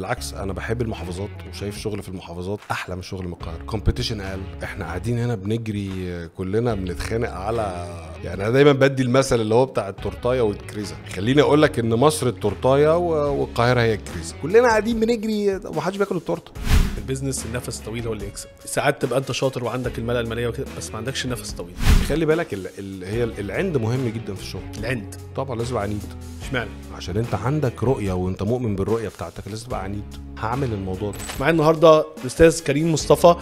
بالعكس انا بحب المحافظات وشايف شغل في المحافظات احلى من شغل من القاهره كومبيتيشن اقل احنا قاعدين هنا بنجري كلنا بنتخانق على يعني انا دايما بدي المثل اللي هو بتاع التورتايه والكريزه خليني اقول لك ان مصر التورتايه والقاهره هي الكريزه كلنا قاعدين بنجري ومحدش بياكل التورته البيزنس النفس الطويل هو اللي يكسب ساعات تبقى انت شاطر وعندك الملأ الماليه وكده بس ما عندكش النفس الطويل خلي بالك الـ الـ هي العند مهم جدا في الشغل العند طبعا لازم عنيد اشمعنى عشان انت عندك رؤيه وانت مؤمن بالرؤيه بتاعتك لازم تبقى عنيد هعمل الموضوع ده معايا النهارده الاستاذ كريم مصطفى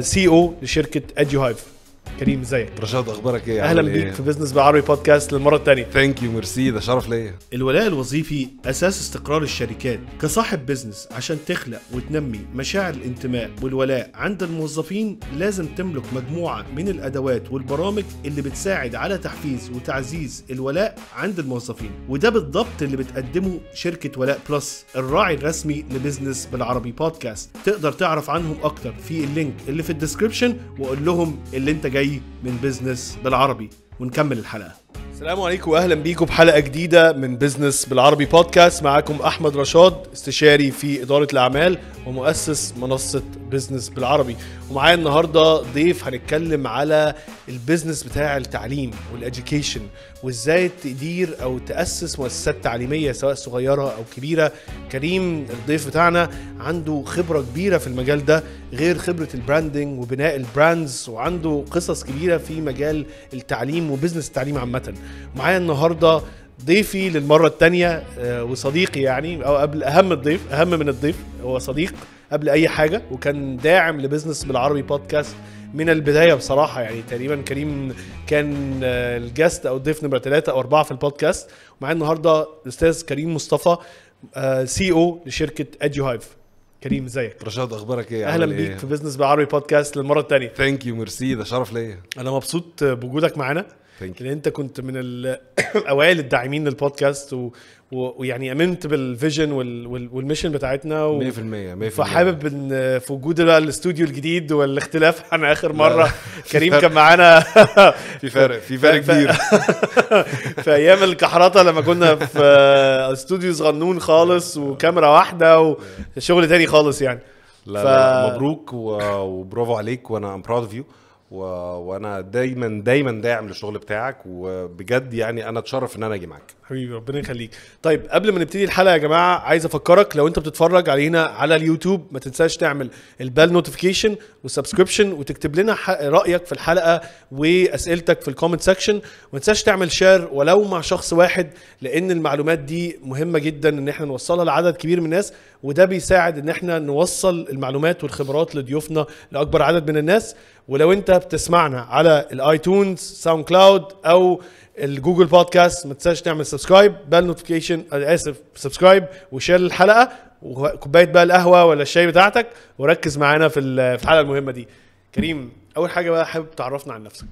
سي آه، او e لشركه اديو هايف كريم ازيك رشاد اخبارك ايه اهلا بيك إيه؟ في بزنس بالعربي بودكاست للمره الثانيه ثانك يو ميرسي ده شرف ليا الولاء الوظيفي اساس استقرار الشركات كصاحب بزنس عشان تخلق وتنمي مشاعر الانتماء والولاء عند الموظفين لازم تملك مجموعه من الادوات والبرامج اللي بتساعد على تحفيز وتعزيز الولاء عند الموظفين وده بالضبط اللي بتقدمه شركه ولاء بلس الراعي الرسمي لبزنس بالعربي بودكاست تقدر تعرف عنهم اكتر في اللينك اللي في الديسكربشن وقول لهم اللي انت جاي الحقيقي من بيزنس بالعربي ونكمل الحلقه السلام عليكم واهلا بيكم بحلقه جديده من بيزنس بالعربي بودكاست معاكم احمد رشاد استشاري في اداره الاعمال ومؤسس منصه بزنس بالعربي ومعايا النهارده ضيف هنتكلم على البزنس بتاع التعليم والاديوكيشن وازاي تدير او تاسس مؤسسات تعليميه سواء صغيره او كبيره كريم الضيف بتاعنا عنده خبره كبيره في المجال ده غير خبره البراندنج وبناء البراندز وعنده قصص كبيره في مجال التعليم وبزنس التعليم عامه معايا النهارده ضيفي للمرة الثانية آه، وصديقي يعني أو قبل أهم الضيف أهم من الضيف هو صديق قبل اي حاجه وكان داعم لبزنس بالعربي بودكاست من البدايه بصراحه يعني تقريبا كريم كان آه، الجاست او ضيف نمره ثلاثه او اربعه في البودكاست ومعايا النهارده الاستاذ كريم مصطفى سي آه، او e لشركه اديو هايف كريم ازيك رشاد اخبارك ايه اهلا بيك إيه؟ في بزنس بالعربي بودكاست للمره الثانيه ثانك يو ميرسي ده شرف ليا انا مبسوط بوجودك معانا لان انت كنت من الاوائل الداعمين للبودكاست و... و... ويعني امنت بالفيجن وال... وال... والميشن بتاعتنا و... 100% 100% فحابب ان في وجود بقى الاستوديو الجديد والاختلاف عن اخر مره كريم كان معانا في فرق في فرق كبير في ايام الكحرطه لما كنا في استوديو صغنون خالص وكاميرا واحده وشغل تاني خالص يعني لا, ف... لا مبروك و... وبرافو عليك وانا ام براود اوف يو و... وانا دايما دايما داعم للشغل بتاعك وبجد يعني انا اتشرف ان انا اجي معاك حبيبي ربنا يخليك طيب قبل ما نبتدي الحلقه يا جماعه عايز افكرك لو انت بتتفرج علينا على اليوتيوب ما تنساش تعمل البال نوتيفيكيشن والسبسكريبشن وتكتب لنا رايك في الحلقه واسئلتك في الكومنت سيكشن وما تنساش تعمل شير ولو مع شخص واحد لان المعلومات دي مهمه جدا ان احنا نوصلها لعدد كبير من الناس وده بيساعد ان احنا نوصل المعلومات والخبرات لضيوفنا لاكبر عدد من الناس ولو انت بتسمعنا على الايتونز ساوند كلاود او الجوجل بودكاست ما تنساش تعمل سبسكرايب بال آه، نوتيفيكيشن اسف سبسكرايب وشير الحلقه وكوبايه بقى القهوه ولا الشاي بتاعتك وركز معانا في الحلقه المهمه دي كريم اول حاجه بقى حابب تعرفنا عن نفسك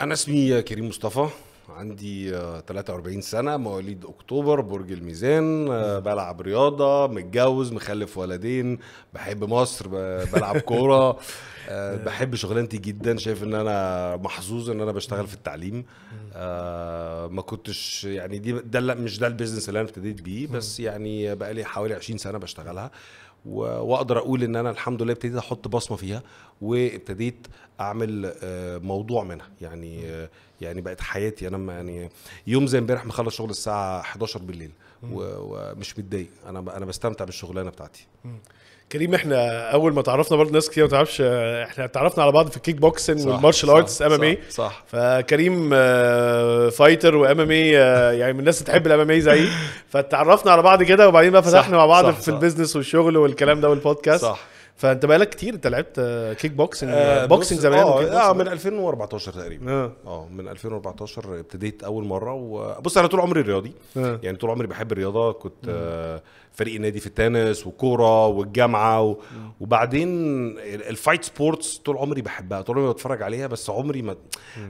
انا اسمي كريم مصطفى عندي 43 آه، سنة مواليد أكتوبر برج الميزان آه، بلعب رياضة متجوز مخلف ولدين بحب مصر بلعب كورة آه، بحب شغلانتي جدا شايف ان انا محظوظ ان انا بشتغل في التعليم ما كنتش يعني دي ده مش ده البيزنس اللي انا ابتديت بيه بس يعني بقالي حوالي 20 سنة بشتغلها واقدر اقول ان انا الحمد لله ابتديت احط بصمه فيها وابتديت اعمل آه، موضوع منها يعني آه، يعني بقت حياتي انا يعني يوم زي امبارح مخلص شغل الساعه 11 بالليل ومش متضايق انا انا بستمتع بالشغلانه بتاعتي كريم احنا اول ما تعرفنا برضه ناس كتير ما تعرفش احنا اتعرفنا على بعض في الكيك بوكسنج والمارشال ارتس ام ام اي صح فكريم فايتر وام ام اي يعني من الناس اللي تحب الام ام اي زيي فاتعرفنا على بعض كده وبعدين بقى فتحنا مع بعض صح في البيزنس والشغل والكلام ده والبودكاست صح فانت بقالك كتير انت لعبت كيك بوكسنج آه, آه، بوكسنج زمان اه, آه من 2014 تقريبا اه, آه من 2014 ابتديت اول مره وبص انا طول عمري رياضي آه. يعني طول عمري بحب الرياضه كنت آه فريق نادي في التنس وكوره والجامعه و... وبعدين الفايت سبورتس طول عمري بحبها طول عمري بتفرج عليها بس عمري ما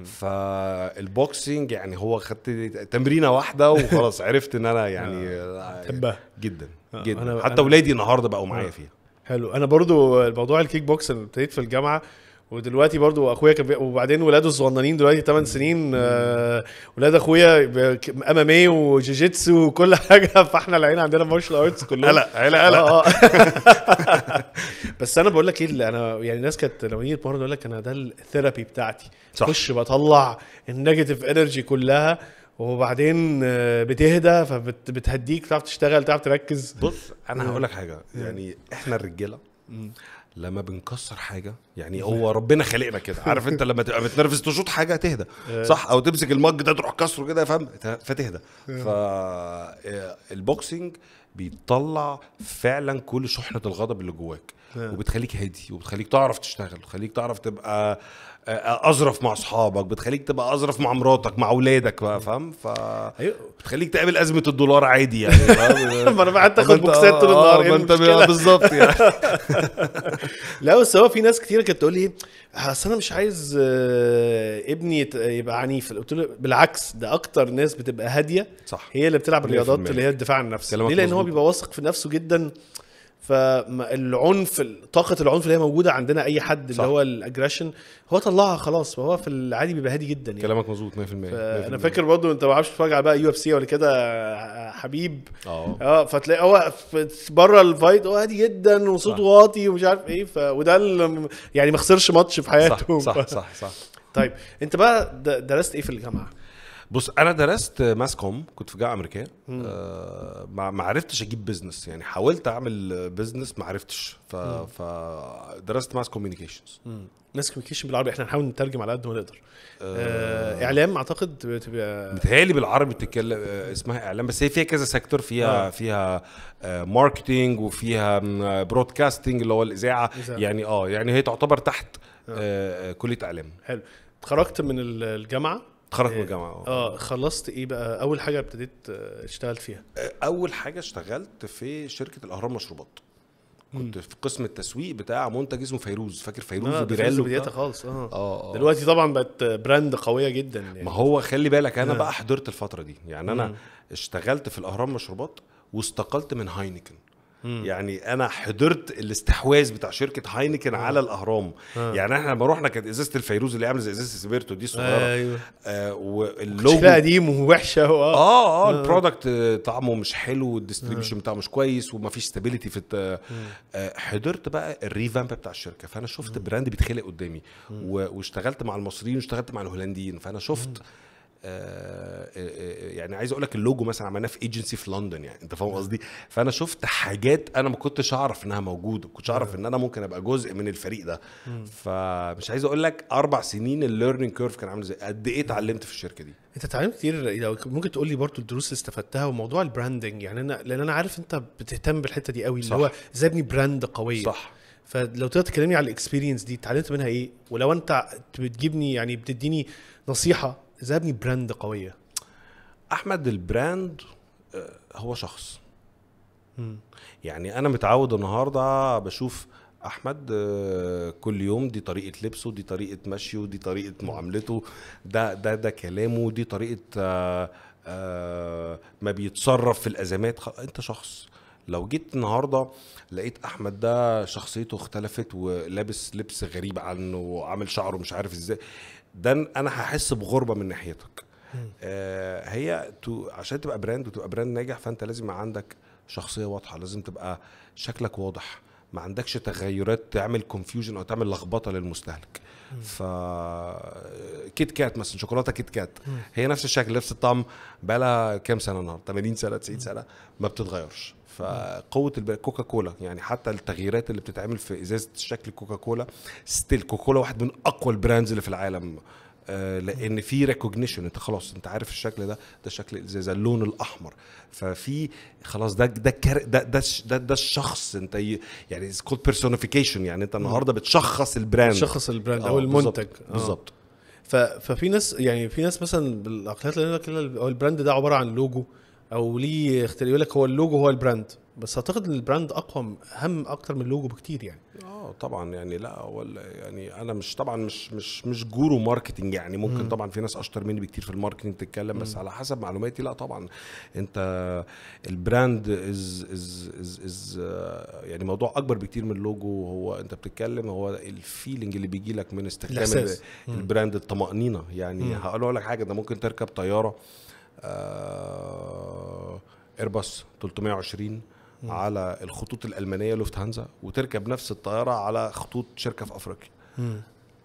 فالبوكسنج يعني هو خدت تمرينه واحده وخلاص عرفت ان انا يعني آه. آه، جدا آه، جدا أنا حتى ولادي النهارده بقوا معايا فيها حلو انا برضو الموضوع الكيك بوكس ابتديت في الجامعه ودلوقتي برضو اخويا كان وبعدين ولاده الصغننين دلوقتي 8 سنين آه ولاد اخويا ام ام اي وجوجيتسو وكل حاجه فاحنا العين عندنا مارشال ارتس كلهم قلق لا قلق آه، آه. بس انا بقول لك ايه انا يعني الناس كانت لما نيجي يقول لك انا ده الثيرابي بتاعتي صح خش بطلع النيجاتيف انرجي كلها وبعدين آه، بتهدى فبتهديك تعرف تشتغل تعرف تركز بص انا هقول لك حاجه يعني احنا الرجاله لما بنكسر حاجه يعني هو ربنا خلقنا كده عارف انت لما تبقى متنرفز تشوط حاجه تهدى آه. صح او تمسك المج ده تروح كسره كده فاهم فتهدى آه. فالبوكسنج بيطلع فعلا كل شحنه الغضب اللي جواك وبتخليك هادي وبتخليك تعرف تشتغل وبتخليك تعرف تبقى اظرف مع اصحابك بتخليك تبقى اظرف مع مراتك مع اولادك بقى فاهم ف أيوه. بتخليك تقابل ازمه الدولار عادي يعني ما انا قعدت تاخد بوكسات طول آه، النهار ما إيه انت بالظبط يعني لا بس هو في ناس كتير كانت تقول لي اصل انا مش عايز آه، ابني يبقى عنيف قلت له بالعكس ده اكتر ناس بتبقى هاديه صح هي اللي بتلعب الرياضات اللي هي الدفاع عن النفس ليه لان هو بيبقى واثق في نفسه جدا فالعنف طاقه العنف اللي هي موجوده عندنا اي حد صح. اللي هو الاجريشن هو طلعها خلاص فهو في العادي بيبقى هادي جدا يعني كلامك مظبوط 100% انا فاكر برضه انت ما بعرفش تتفرج على بقى يو اف سي ولا كده حبيب اه, آه، فتلاقي هو بره الفايت هو هادي جدا وصوته واطي ومش عارف ايه ف... وده اللي يعني ما خسرش ماتش في حياته صح, صح, صح, صح. طيب انت بقى درست ايه في الجامعه؟ بص انا درست ماس كوم كنت في جامعه امريكيه آه ما عرفتش اجيب بزنس يعني حاولت اعمل بزنس ما عرفتش فدرست ماس كوميونيكيشنز ماس كوميونيكيشن بالعربي احنا هنحاول نترجم على قد ما نقدر آه... آه، اعلام اعتقد بتبقى متهيألي بالعربي بتتكلم آه، اسمها اعلام بس هي فيها كذا سيكتور فيها آه. فيها آه ماركتينج وفيها برودكاستنج اللي هو الاذاعه يعني اه يعني هي تعتبر تحت آه. آه, آه، كليه اعلام حلو اتخرجت من الجامعه اتخرجت من آه، الجامعه آه. اه خلصت ايه بقى اول حاجه ابتديت آه، اشتغلت فيها اول حاجه اشتغلت في شركه الاهرام مشروبات كنت في قسم التسويق بتاع منتج اسمه فيروز فاكر فيروز آه بدايتها خالص اه اه دلوقتي طبعا بقت براند قويه جدا يعني. ما هو خلي بالك انا آه. بقى حضرت الفتره دي يعني انا مم. اشتغلت في الاهرام مشروبات واستقلت من هاينكن مم. يعني انا حضرت الاستحواذ بتاع شركه هاينكن على الاهرام مم. يعني احنا لما رحنا كانت ازازه الفيروز اللي عامله زي ازازه سبيرتو دي صغيره ايوه آه واللوجو قديم ووحشه اه اه, آه البرودكت طعمه مش حلو والديستريبيوشن بتاعه مش كويس ومفيش ستابيليتي في الت... آه حضرت بقى الريفامب بتاع الشركه فانا شفت براند بيتخلق قدامي واشتغلت مع المصريين واشتغلت مع الهولنديين فانا شفت مم. آه، آه، آه، يعني عايز اقول لك اللوجو مثلا عملناه في ايجنسي في لندن يعني انت فاهم قصدي فانا شفت حاجات انا ما كنتش اعرف انها موجوده كنتش اعرف ان انا ممكن ابقى جزء من الفريق ده فمش عايز اقول لك اربع سنين الليرنينج كيرف كان عامل ازاي قد ايه اتعلمت في الشركه دي انت اتعلمت كتير لو ممكن تقول لي برضه الدروس اللي استفدتها وموضوع البراندنج يعني انا لان انا عارف انت بتهتم بالحته دي قوي اللي هو ازاي ابني براند قويه صح فلو تقدر تكلمني على الاكسبيرينس دي اتعلمت منها ايه ولو انت بتجيبني يعني بتديني نصيحه ازاي ابني براند قويه احمد البراند آه، هو شخص م. يعني انا متعود النهارده بشوف احمد آه، كل يوم دي طريقه لبسه دي طريقه مشيه دي طريقه معاملته ده ده ده كلامه دي طريقه آه، ما بيتصرف في الازمات انت شخص لو جيت النهارده لقيت احمد ده شخصيته اختلفت ولابس لبس غريب عنه وعامل شعره مش عارف ازاي ده انا هحس بغربه من ناحيتك آه هي تو عشان تبقى براند وتبقى براند ناجح فانت لازم عندك شخصيه واضحه لازم تبقى شكلك واضح ما عندكش تغيرات تعمل كونفيوجن او تعمل لخبطه للمستهلك ف كيت كات مثلا شوكولاته كيت كات هي نفس الشكل نفس الطعم بقى لها كام سنه النهارده 80 سنه 90 سنه ما بتتغيرش فقوه الكوكا كولا يعني حتى التغييرات اللي بتتعمل في ازازه شكل كوكا كولا ستيل كوكا كولا واحد من اقوى البراندز اللي في العالم آه، لان في ريكوجنيشن انت خلاص انت عارف الشكل ده ده شكل زي اللون الاحمر ففي خلاص ده ده ده ده ده, ده الشخص انت يعني كول بيرسونيفيكيشن يعني انت النهارده بتشخص البراند بتشخص البراند آه، او المنتج بالظبط آه. ففي ناس يعني في ناس مثلا بالعقليات اللي يقول لك البراند ده عباره عن لوجو او ليه يقول لك هو اللوجو هو البراند بس اعتقد ان البراند اقوى اهم اكتر من اللوجو بكتير يعني اه طبعا يعني لا ولا يعني انا مش طبعا مش مش مش جورو ماركتنج يعني ممكن م. طبعا في ناس اشطر مني بكتير في الماركتنج تتكلم بس م. على حسب معلوماتي لا طبعا انت البراند از از از, از يعني موضوع اكبر بكتير من اللوجو هو انت بتتكلم هو الفيلينج اللي بيجي لك من استخدام البراند الطمانينه يعني هقول لك حاجه ده ممكن تركب طياره آه ايرباص 320 م. على الخطوط الالمانيه لوفت هانزا وتركب نفس الطياره على خطوط شركه في افريقيا م.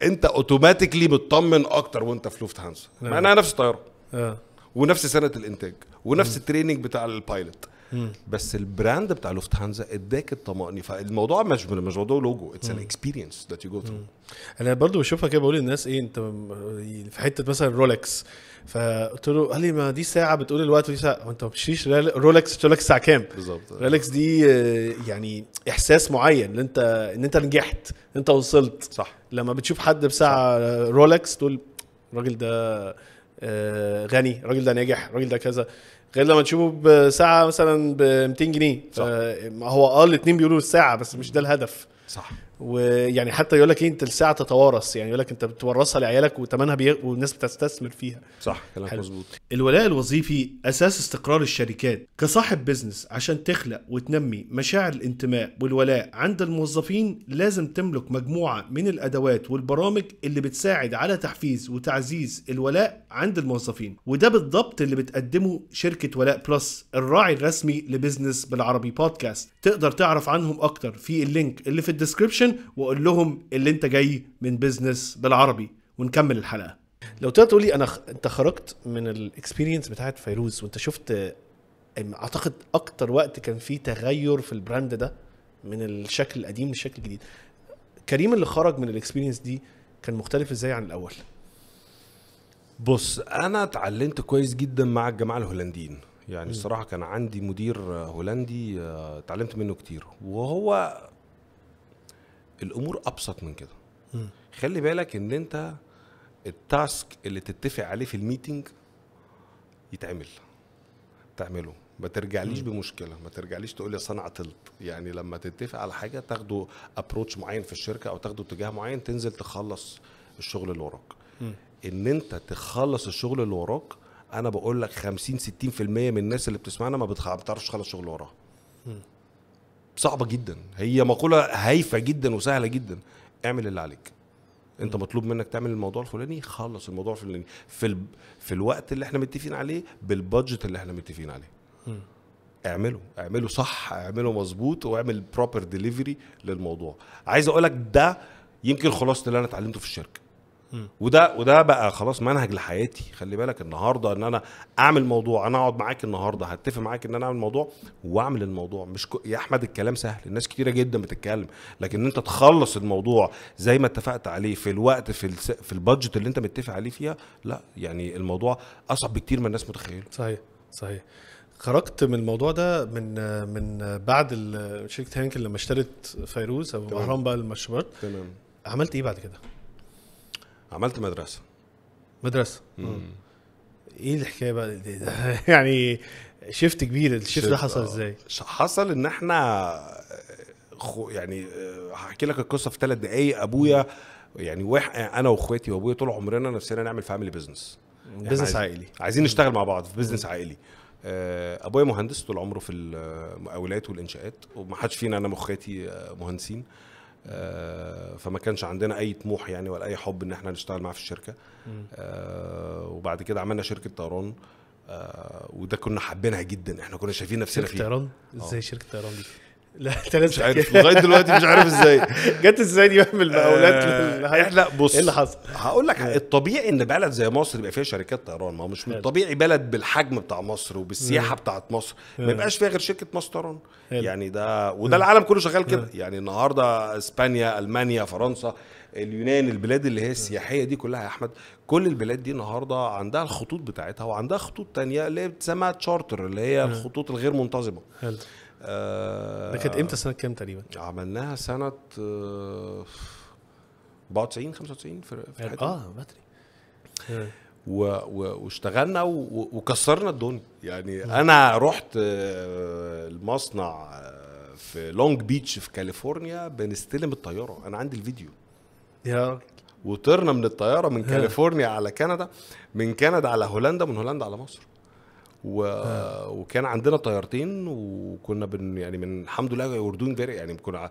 انت اوتوماتيكلي مطمن اكتر وانت في لوفت هانزا نعم. مع انها نفس الطياره أه. ونفس سنه الانتاج ونفس م. التريننج بتاع البايلوت بس البراند بتاع لوفت هانزا اداك الطمأنينه فالموضوع مش مش موضوع لوجو اتس ان اكسبيرينس ذات يو جو ثرو انا برضو بشوفها كده بقول للناس ايه انت في حته مثلا رولكس فقلت له قال لي ما دي ساعه بتقول الوقت ودي ساعه وانت ما بتشتريش رولكس بتقول لك الساعه كام بالظبط رولكس دي آه، يعني احساس معين ان انت ان انت نجحت انت وصلت صح لما بتشوف حد بساعه صح. رولكس تقول الراجل ده آه، غني الراجل ده ناجح الراجل ده كذا غير لما تشوفه بساعه مثلا ب 200 جنيه صح. هو اه الاثنين بيقولوا الساعه بس مش ده الهدف صح ويعني حتى يقول لك ايه انت الساعه تتوارث يعني يقول لك انت بتورثها لعيالك وتمنها بي... والناس بتستثمر فيها صح كلامك مظبوط الولاء الوظيفي اساس استقرار الشركات كصاحب بزنس عشان تخلق وتنمي مشاعر الانتماء والولاء عند الموظفين لازم تملك مجموعه من الادوات والبرامج اللي بتساعد على تحفيز وتعزيز الولاء عند الموظفين وده بالضبط اللي بتقدمه شركه ولاء بلس الراعي الرسمي لبزنس بالعربي بودكاست تقدر تعرف عنهم اكتر في اللينك اللي في الديسكربشن الديسكربشن واقول لهم اللي انت جاي من بيزنس بالعربي ونكمل الحلقه لو تقدر تقول لي انا خ... انت خرجت من الاكسبيرينس بتاعت فيروز وانت شفت اعتقد اكتر وقت كان فيه تغير في البراند ده من الشكل القديم للشكل الجديد كريم اللي خرج من الاكسبيرينس دي كان مختلف ازاي عن الاول بص انا اتعلمت كويس جدا مع الجماعه الهولنديين يعني الصراحه كان عندي مدير هولندي آه، اتعلمت منه كتير وهو الامور ابسط من كده خلي بالك ان انت التاسك اللي تتفق عليه في الميتنج يتعمل تعمله ما ترجعليش بمشكله ما ترجعليش تقول يا صنع عطلت يعني لما تتفق على حاجه تاخده ابروتش معين في الشركه او تاخده اتجاه معين تنزل تخلص الشغل اللي وراك ان انت تخلص الشغل اللي وراك انا بقول لك 50 60% من الناس اللي بتسمعنا ما بتعرفش تخلص شغل وراها صعبه جدا هي مقوله هايفه جدا وسهله جدا اعمل اللي عليك انت مطلوب منك تعمل الموضوع الفلاني خلص الموضوع الفلاني في ال... في الوقت اللي احنا متفقين عليه بالبادجت اللي احنا متفقين عليه م. اعمله اعمله صح اعمله مظبوط واعمل بروبر ديليفري للموضوع عايز اقول لك ده يمكن خلاصه اللي انا اتعلمته في الشركه وده وده بقى خلاص منهج لحياتي خلي بالك النهارده ان انا اعمل موضوع انا اقعد معاك النهارده هتفق معاك ان انا اعمل موضوع واعمل الموضوع مش كو... يا احمد الكلام سهل الناس كتيره جدا بتتكلم لكن انت تخلص الموضوع زي ما اتفقت عليه في الوقت في الس... في البادجت اللي انت متفق عليه فيها لا يعني الموضوع اصعب بكتير من الناس متخيله صحيح صحيح خرجت من الموضوع ده من من بعد شركه هانكل لما اشترت فيروز او مهران بقى المشروبات تمام عملت ايه بعد كده؟ عملت مدرسه مدرسه مم. ايه الحكايه بقى دي ده؟ يعني شيفت كبير الشيفت ده حصل آه. ازاي؟ حصل ان احنا آه، خو يعني آه، هحكي لك القصه في ثلاث دقائق ابويا يعني واحد انا واخواتي وابويا طول عمرنا نفسنا نعمل فاميلي بزنس بزنس عائلي عايزين نشتغل مع بعض في بزنس عائلي ابويا مهندس طول عمره في المقاولات والانشاءات ومحدش فينا انا واخواتي مهندسين آه، فما كانش عندنا اي طموح يعني ولا اي حب ان احنا نشتغل معاه في الشركه آه، وبعد كده عملنا شركه طيران آه، وده كنا حابينها جدا احنا كنا شايفين نفسنا شركه طيران ازاي شركه طيران دي لا انت لازم مش عارف لغايه دلوقتي مش عارف ازاي جت ازاي دي بقى المقاولات آه لا بص ايه اللي حصل؟ هقول لك آه. الطبيعي ان بلد زي مصر يبقى فيها شركات طيران ما هو مش من الطبيعي بلد بالحجم بتاع مصر وبالسياحه بتاعت مصر ما يبقاش فيها غير شركه مصر طيران يعني ده وده العالم كله شغال كده يعني النهارده اسبانيا المانيا فرنسا اليونان البلاد اللي هي السياحيه دي كلها يا احمد كل البلاد دي النهارده عندها الخطوط بتاعتها وعندها خطوط تانية اللي هي بتسمى تشارتر اللي هي الخطوط الغير منتظمه آه ده كانت امتى سنه كام تقريبا؟ عملناها سنه 94 آه، 95 في الحته اه بدري و... و... واشتغلنا و... وكسرنا الدنيا يعني م. انا رحت آه، المصنع آه، في لونج بيتش في كاليفورنيا بنستلم الطياره انا عندي الفيديو يا وطرنا من الطياره من كاليفورنيا على كندا من كندا على هولندا من هولندا على مصر و... آه. وكان عندنا طيارتين وكنا بن يعني من الحمد لله وير دوينج يعني كنا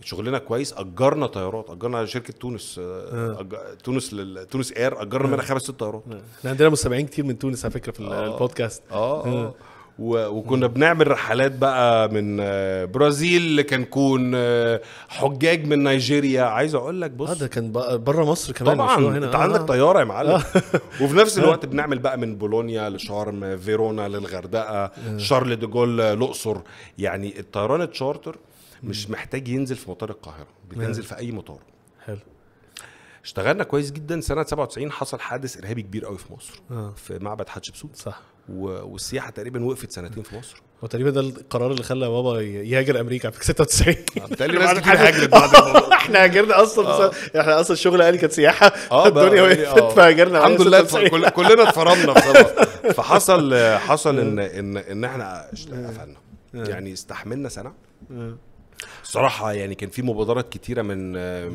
شغلنا كويس اجرنا طيارات اجرنا شركه تونس آه. آه. أج... تونس لل... تونس اير اجرنا آه. منها خمس ست طيارات آه. احنا عندنا مستمعين كتير من تونس على فكره في آه. البودكاست اه, آه. آه. وكنا بنعمل رحلات بقى من آه، برازيل لكنكون آه، حجاج من نيجيريا عايز اقول لك بص اه ده كان بره مصر كمان طبعا هنا انت آه. عندك طياره يا معلم آه. وفي نفس الوقت بنعمل بقى من بولونيا لشارم فيرونا للغردقه شارل دي جول الاقصر يعني الطيران التشارتر مش محتاج ينزل في مطار القاهره بتنزل في اي مطار حلو اشتغلنا كويس جدا سنه 97 حصل حادث ارهابي كبير قوي في مصر آه. في معبد حتشبسوت صح والسياحه تقريبا وقفت سنتين في مصر هو تقريبا ده القرار اللي خلى بابا يهاجر امريكا في 96 بالتالي ناس كتير هاجرت بعد آه، احنا هاجرنا اصلا آه. احنا اصلا الشغل قال كانت سياحه آه، الدنيا وقفت فهاجرنا الحمد لله كلنا اتفرمنا بصراحه فحصل حصل ان ان ان احنا قفلنا يعني استحملنا سنه الصراحه يعني كان في مبادرات كتيره من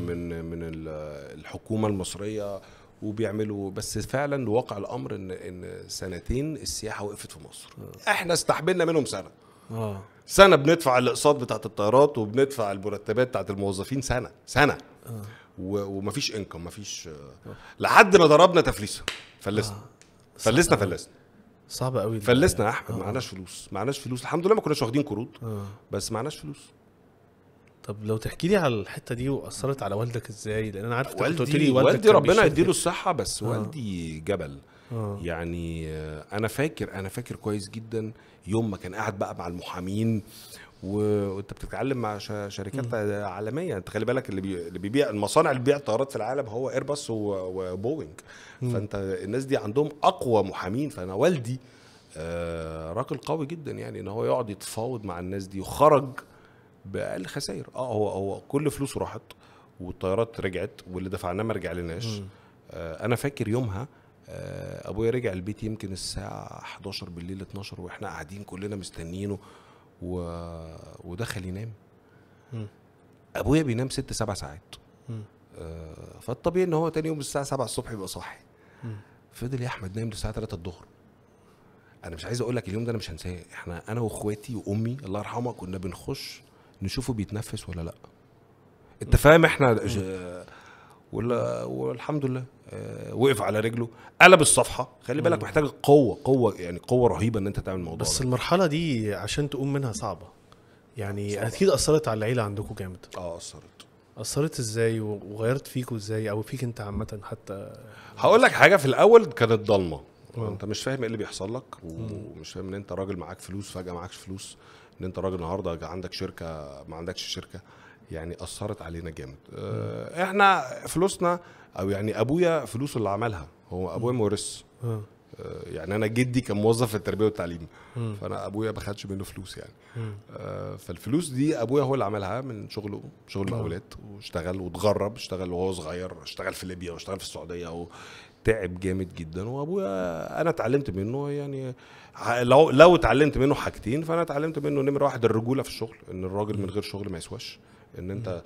من من الحكومه المصريه وبيعملوا بس فعلا واقع الامر ان ان سنتين السياحه وقفت في مصر آه. احنا استحملنا منهم سنه اه سنه بندفع الاقساط بتاعت الطيارات وبندفع المرتبات بتاعت الموظفين سنه سنه آه. ومفيش انكم مفيش لحد ما ضربنا تفليسه فلسنا فلسنا آه. فلسنا صعب قوي فلسنا يا احمد آه. معناش فلوس معناش فلوس الحمد لله ما كناش واخدين قروض بس معناش فلوس طب لو تحكي لي على الحته دي واثرت على والدك ازاي لان انا عارف والدي والدي, والدي ربنا يديله الصحه بس آه. والدي جبل آه. يعني آه، انا فاكر انا فاكر كويس جدا يوم ما كان قاعد بقى مع المحامين وانت بتتعلم مع شركات م. عالميه انت خلي بالك اللي بيبيع المصانع اللي بتبيع الطيارات في العالم هو ايرباص وبوينج م. فانت الناس دي عندهم اقوى محامين فانا والدي آه راجل قوي جدا يعني ان هو يقعد يتفاوض مع الناس دي وخرج باقل خسائر اه هو هو كل فلوسه راحت والطيارات رجعت واللي دفعناه ما رجع لناش آه انا فاكر يومها آه ابويا رجع البيت يمكن الساعه 11 بالليل 12 واحنا قاعدين كلنا مستنيينه و... ودخل ينام مم. ابويا بينام ست سبع ساعات آه فالطبيعي ان هو تاني يوم الساعه 7 الصبح يبقى صاحي فضل يا احمد نايم للساعه 3 الظهر انا مش عايز اقول لك اليوم ده انا مش هنساه احنا انا واخواتي وامي الله يرحمها كنا بنخش نشوفه بيتنفس ولا لا انت فاهم احنا آه، ولا والحمد لله آه، وقف على رجله قلب الصفحه خلي بالك محتاج قوه قوه يعني قوه رهيبه ان انت تعمل الموضوع بس ده. المرحله دي عشان تقوم منها صعبه يعني صحيح. اكيد اثرت على العيله عندكم جامد اه اثرت اثرت ازاي وغيرت فيكوا ازاي او فيك انت عامه حتى هقول لك حاجه في الاول كانت ضلمه آه. انت مش فاهم ايه اللي بيحصل لك ومش فاهم ان انت راجل معاك فلوس فجاه معاكش فلوس ان انت راجل النهارده عندك شركه ما عندكش شركه يعني اثرت علينا جامد آه، احنا فلوسنا او يعني ابويا فلوسه اللي عملها هو ابويا مورس آه. آه، يعني انا جدي كان موظف في التربيه والتعليم م. فانا ابويا ما خدش منه فلوس يعني فالفلوس دي ابويا هو اللي عملها من شغله شغل الاولاد واشتغل واتغرب اشتغل وهو صغير اشتغل في ليبيا واشتغل في السعوديه تعب جامد جدا وابويا انا اتعلمت منه يعني لو لو اتعلمت منه حاجتين فانا اتعلمت منه نمره واحد الرجوله في الشغل ان الراجل من غير شغل ما يسواش ان انت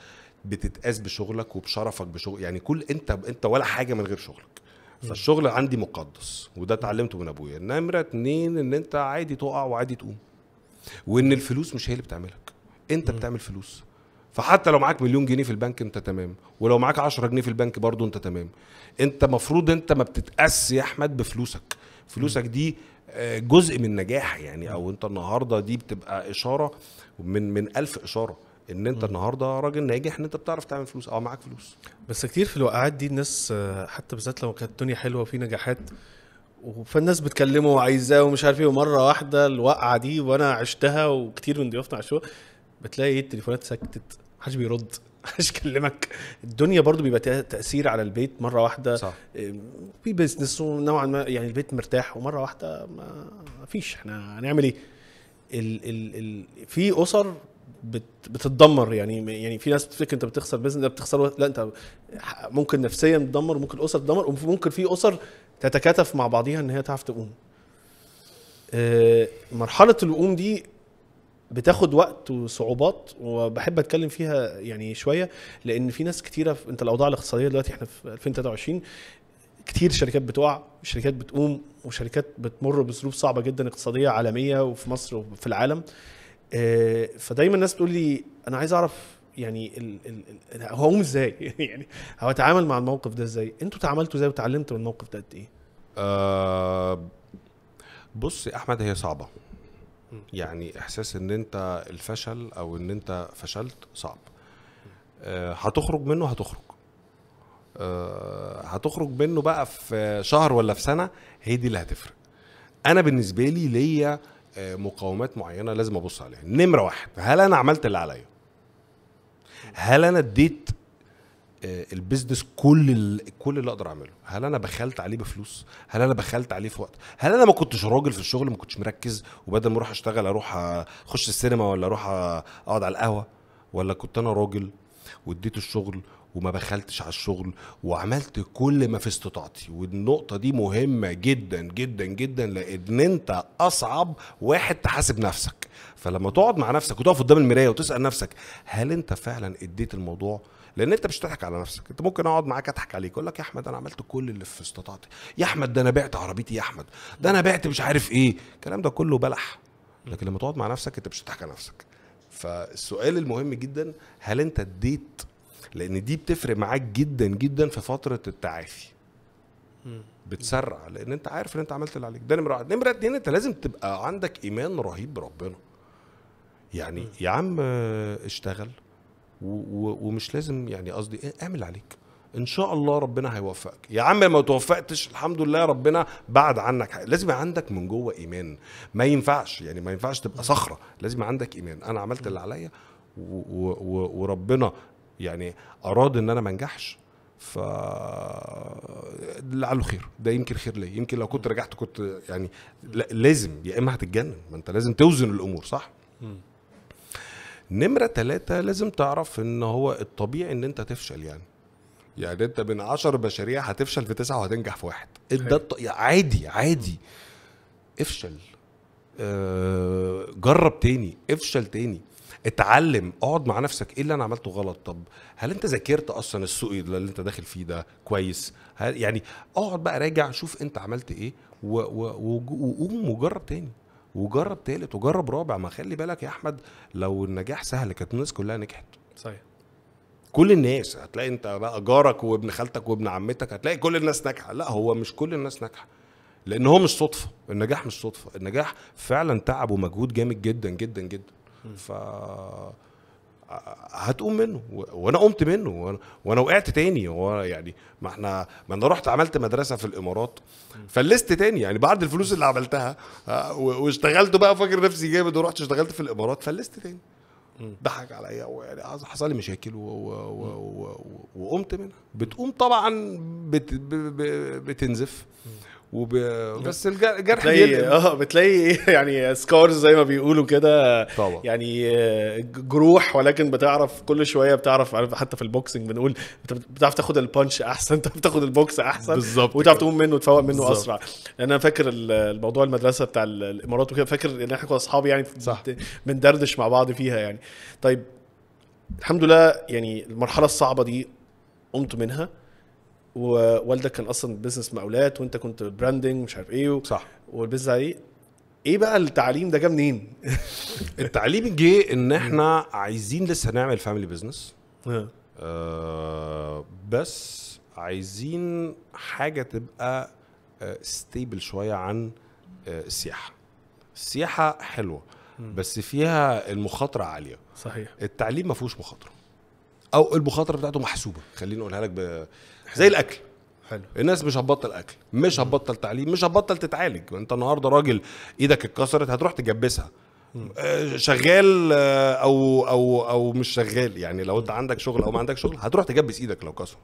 بتتقاس بشغلك وبشرفك بشغل يعني كل انت انت ولا حاجه من غير شغلك فالشغل عندي مقدس وده اتعلمته من ابويا نمره اتنين ان انت عادي تقع وعادي تقوم وان الفلوس مش هي اللي بتعملك انت بتعمل فلوس فحتى لو معاك مليون جنيه في البنك انت تمام ولو معاك 10 جنيه في البنك برضه انت تمام انت مفروض انت ما بتتقاس يا احمد بفلوسك فلوسك دي آه، جزء من نجاح يعني او انت النهارده دي بتبقى اشاره من من ألف اشاره ان انت النهارده راجل ناجح ان انت بتعرف تعمل فلوس او اه، معاك فلوس بس كتير في الوقعات دي الناس آه، حتى بالذات لو كانت الدنيا حلوه وفي نجاحات فالناس بتكلمه وعايزاه ومش عارف ايه ومره واحده الوقعه دي وانا عشتها وكتير من ضيوفنا عاشوها بتلاقي ايه، التليفونات سكتت حدش بيرد محدش كلمك الدنيا برضو بيبقى تاثير على البيت مره واحده صح. في بيزنس ونوعا ما يعني البيت مرتاح ومره واحده ما فيش احنا هنعمل ايه ال ال ال في اسر بت بتتدمر يعني يعني في ناس بتفكر انت بتخسر بيزنس ده بتخسر لا انت ممكن نفسيا تدمر ممكن الاسر تدمر وممكن في اسر تتكاتف مع بعضيها ان هي تعرف تقوم اه، مرحله القوم دي بتاخد وقت وصعوبات وبحب اتكلم فيها يعني شويه لان في ناس كتيره في انت الاوضاع الاقتصاديه دلوقتي احنا في 2023 كتير شركات بتقع شركات بتقوم وشركات بتمر بظروف صعبه جدا اقتصاديه عالميه وفي مصر وفي العالم آه، فدايما الناس بتقول لي انا عايز اعرف يعني هقوم ازاي يعني اتعامل مع الموقف ده ازاي انتوا تعاملتوا ازاي وتعلمتوا من الموقف ده قد ايه أه بص يا احمد هي صعبه يعني احساس ان انت الفشل او ان انت فشلت صعب آه، هتخرج منه هتخرج آه، هتخرج منه بقى في شهر ولا في سنه هي دي اللي هتفرق انا بالنسبه لي ليا آه، مقاومات معينه لازم ابص عليها نمره واحد هل انا عملت اللي عليا هل انا اديت آه، البيزنس كل كل اللي اقدر اعمله هل انا بخلت عليه بفلوس هل انا بخلت عليه في وقت هل انا ما كنتش راجل في الشغل ما كنتش مركز وبدل ما اروح اشتغل اروح اخش السينما ولا اروح اقعد على القهوه ولا كنت انا راجل واديت الشغل وما بخلتش على الشغل وعملت كل ما في استطاعتي والنقطه دي مهمه جدا جدا جدا لان انت اصعب واحد تحاسب نفسك فلما تقعد مع نفسك وتقف قدام المرايه وتسال نفسك هل انت فعلا اديت الموضوع لان انت مش بتضحك على نفسك انت ممكن اقعد معاك اضحك عليك اقول لك يا احمد انا عملت كل اللي في استطاعتي يا احمد ده انا بعت عربيتي يا احمد ده انا بعت مش عارف ايه الكلام ده كله بلح لكن لما تقعد مع نفسك انت مش بتضحك على نفسك فالسؤال المهم جدا هل انت اديت لان دي بتفرق معاك جدا جدا في فتره التعافي بتسرع لان انت عارف ان انت عملت اللي عليك ده نمره واحد نمره اتنين انت لازم تبقى عندك ايمان رهيب بربنا يعني يا عم اشتغل ومش لازم يعني قصدي إيه، اعمل عليك ان شاء الله ربنا هيوفقك يا عم ما توفقتش الحمد لله ربنا بعد عنك حاجة. لازم عندك من جوه ايمان ما ينفعش يعني ما ينفعش تبقى صخره لازم عندك ايمان انا عملت اللي عليا وربنا يعني اراد ان انا ما انجحش ف لعله خير ده يمكن خير ليا يمكن لو كنت رجعت كنت يعني لازم يا اما هتتجنن ما انت لازم توزن الامور صح؟ م. نمرة ثلاثة لازم تعرف ان هو الطبيعي ان انت تفشل يعني يعني انت من عشر بشرية هتفشل في تسعة وهتنجح في واحد أيوة. ده عادي عادي افشل آه، جرب تاني افشل تاني اتعلم اقعد مع نفسك ايه اللي انا عملته غلط طب هل انت ذاكرت اصلا السوق اللي انت داخل فيه ده كويس هل يعني اقعد بقى راجع شوف انت عملت ايه وقوم وجرب تاني وجرب تالت وجرب رابع ما خلي بالك يا احمد لو النجاح سهل كانت الناس كلها نجحت صحيح كل الناس هتلاقي انت بقى جارك وابن خالتك وابن عمتك هتلاقي كل الناس ناجحه لا هو مش كل الناس ناجحه لان هو مش صدفه النجاح مش صدفه النجاح فعلا تعب ومجهود جامد جدا جدا جدا م. ف هتقوم منه وانا قمت منه وانا, وقعت تاني هو يعني ما احنا ما انا رحت عملت مدرسه في الامارات فلست تاني يعني بعد الفلوس اللي عملتها آه، واشتغلت بقى فاكر نفسي جامد ورحت اشتغلت في الامارات فلست تاني ضحك عليا ويعني حصل لي مشاكل وقمت منها بتقوم طبعا بت بتنزف وب... بس الجرح بتلاقي اه بتلاقي يعني سكارز زي ما بيقولوا كده طبعا يعني آه، جروح ولكن بتعرف كل شويه بتعرف عارف حتى في البوكسنج بنقول بتعرف تاخد البانش احسن بتعرف تاخد البوكس احسن بالظبط وتعرف تقوم منه وتفوق منه بالزبط. اسرع لان يعني انا فاكر الموضوع المدرسه بتاع الامارات وكده فاكر ان احنا كنا اصحاب يعني صح بندردش مع بعض فيها يعني طيب الحمد لله يعني المرحله الصعبه دي قمت منها ووالدك كان اصلا بزنس مقاولات وانت كنت براندنج مش عارف ايه و... صح والبزنس عليه ايه بقى التعليم ده جه منين؟ التعليم جه ان احنا عايزين لسه نعمل فاميلي آه. بزنس آه بس عايزين حاجه تبقى ستيبل آه، شويه عن آه، السياحه السياحه حلوه بس فيها المخاطره عاليه صحيح التعليم ما فيهوش مخاطره او المخاطره بتاعته محسوبه خليني اقولها لك ب... زي الاكل حلو الناس مش هتبطل اكل مش هتبطل تعليم مش هتبطل تتعالج انت النهارده راجل ايدك اتكسرت هتروح تجبسها آه، شغال آه، او او او مش شغال يعني لو انت عندك شغل او ما عندك شغل هتروح تجبس ايدك لو كسرت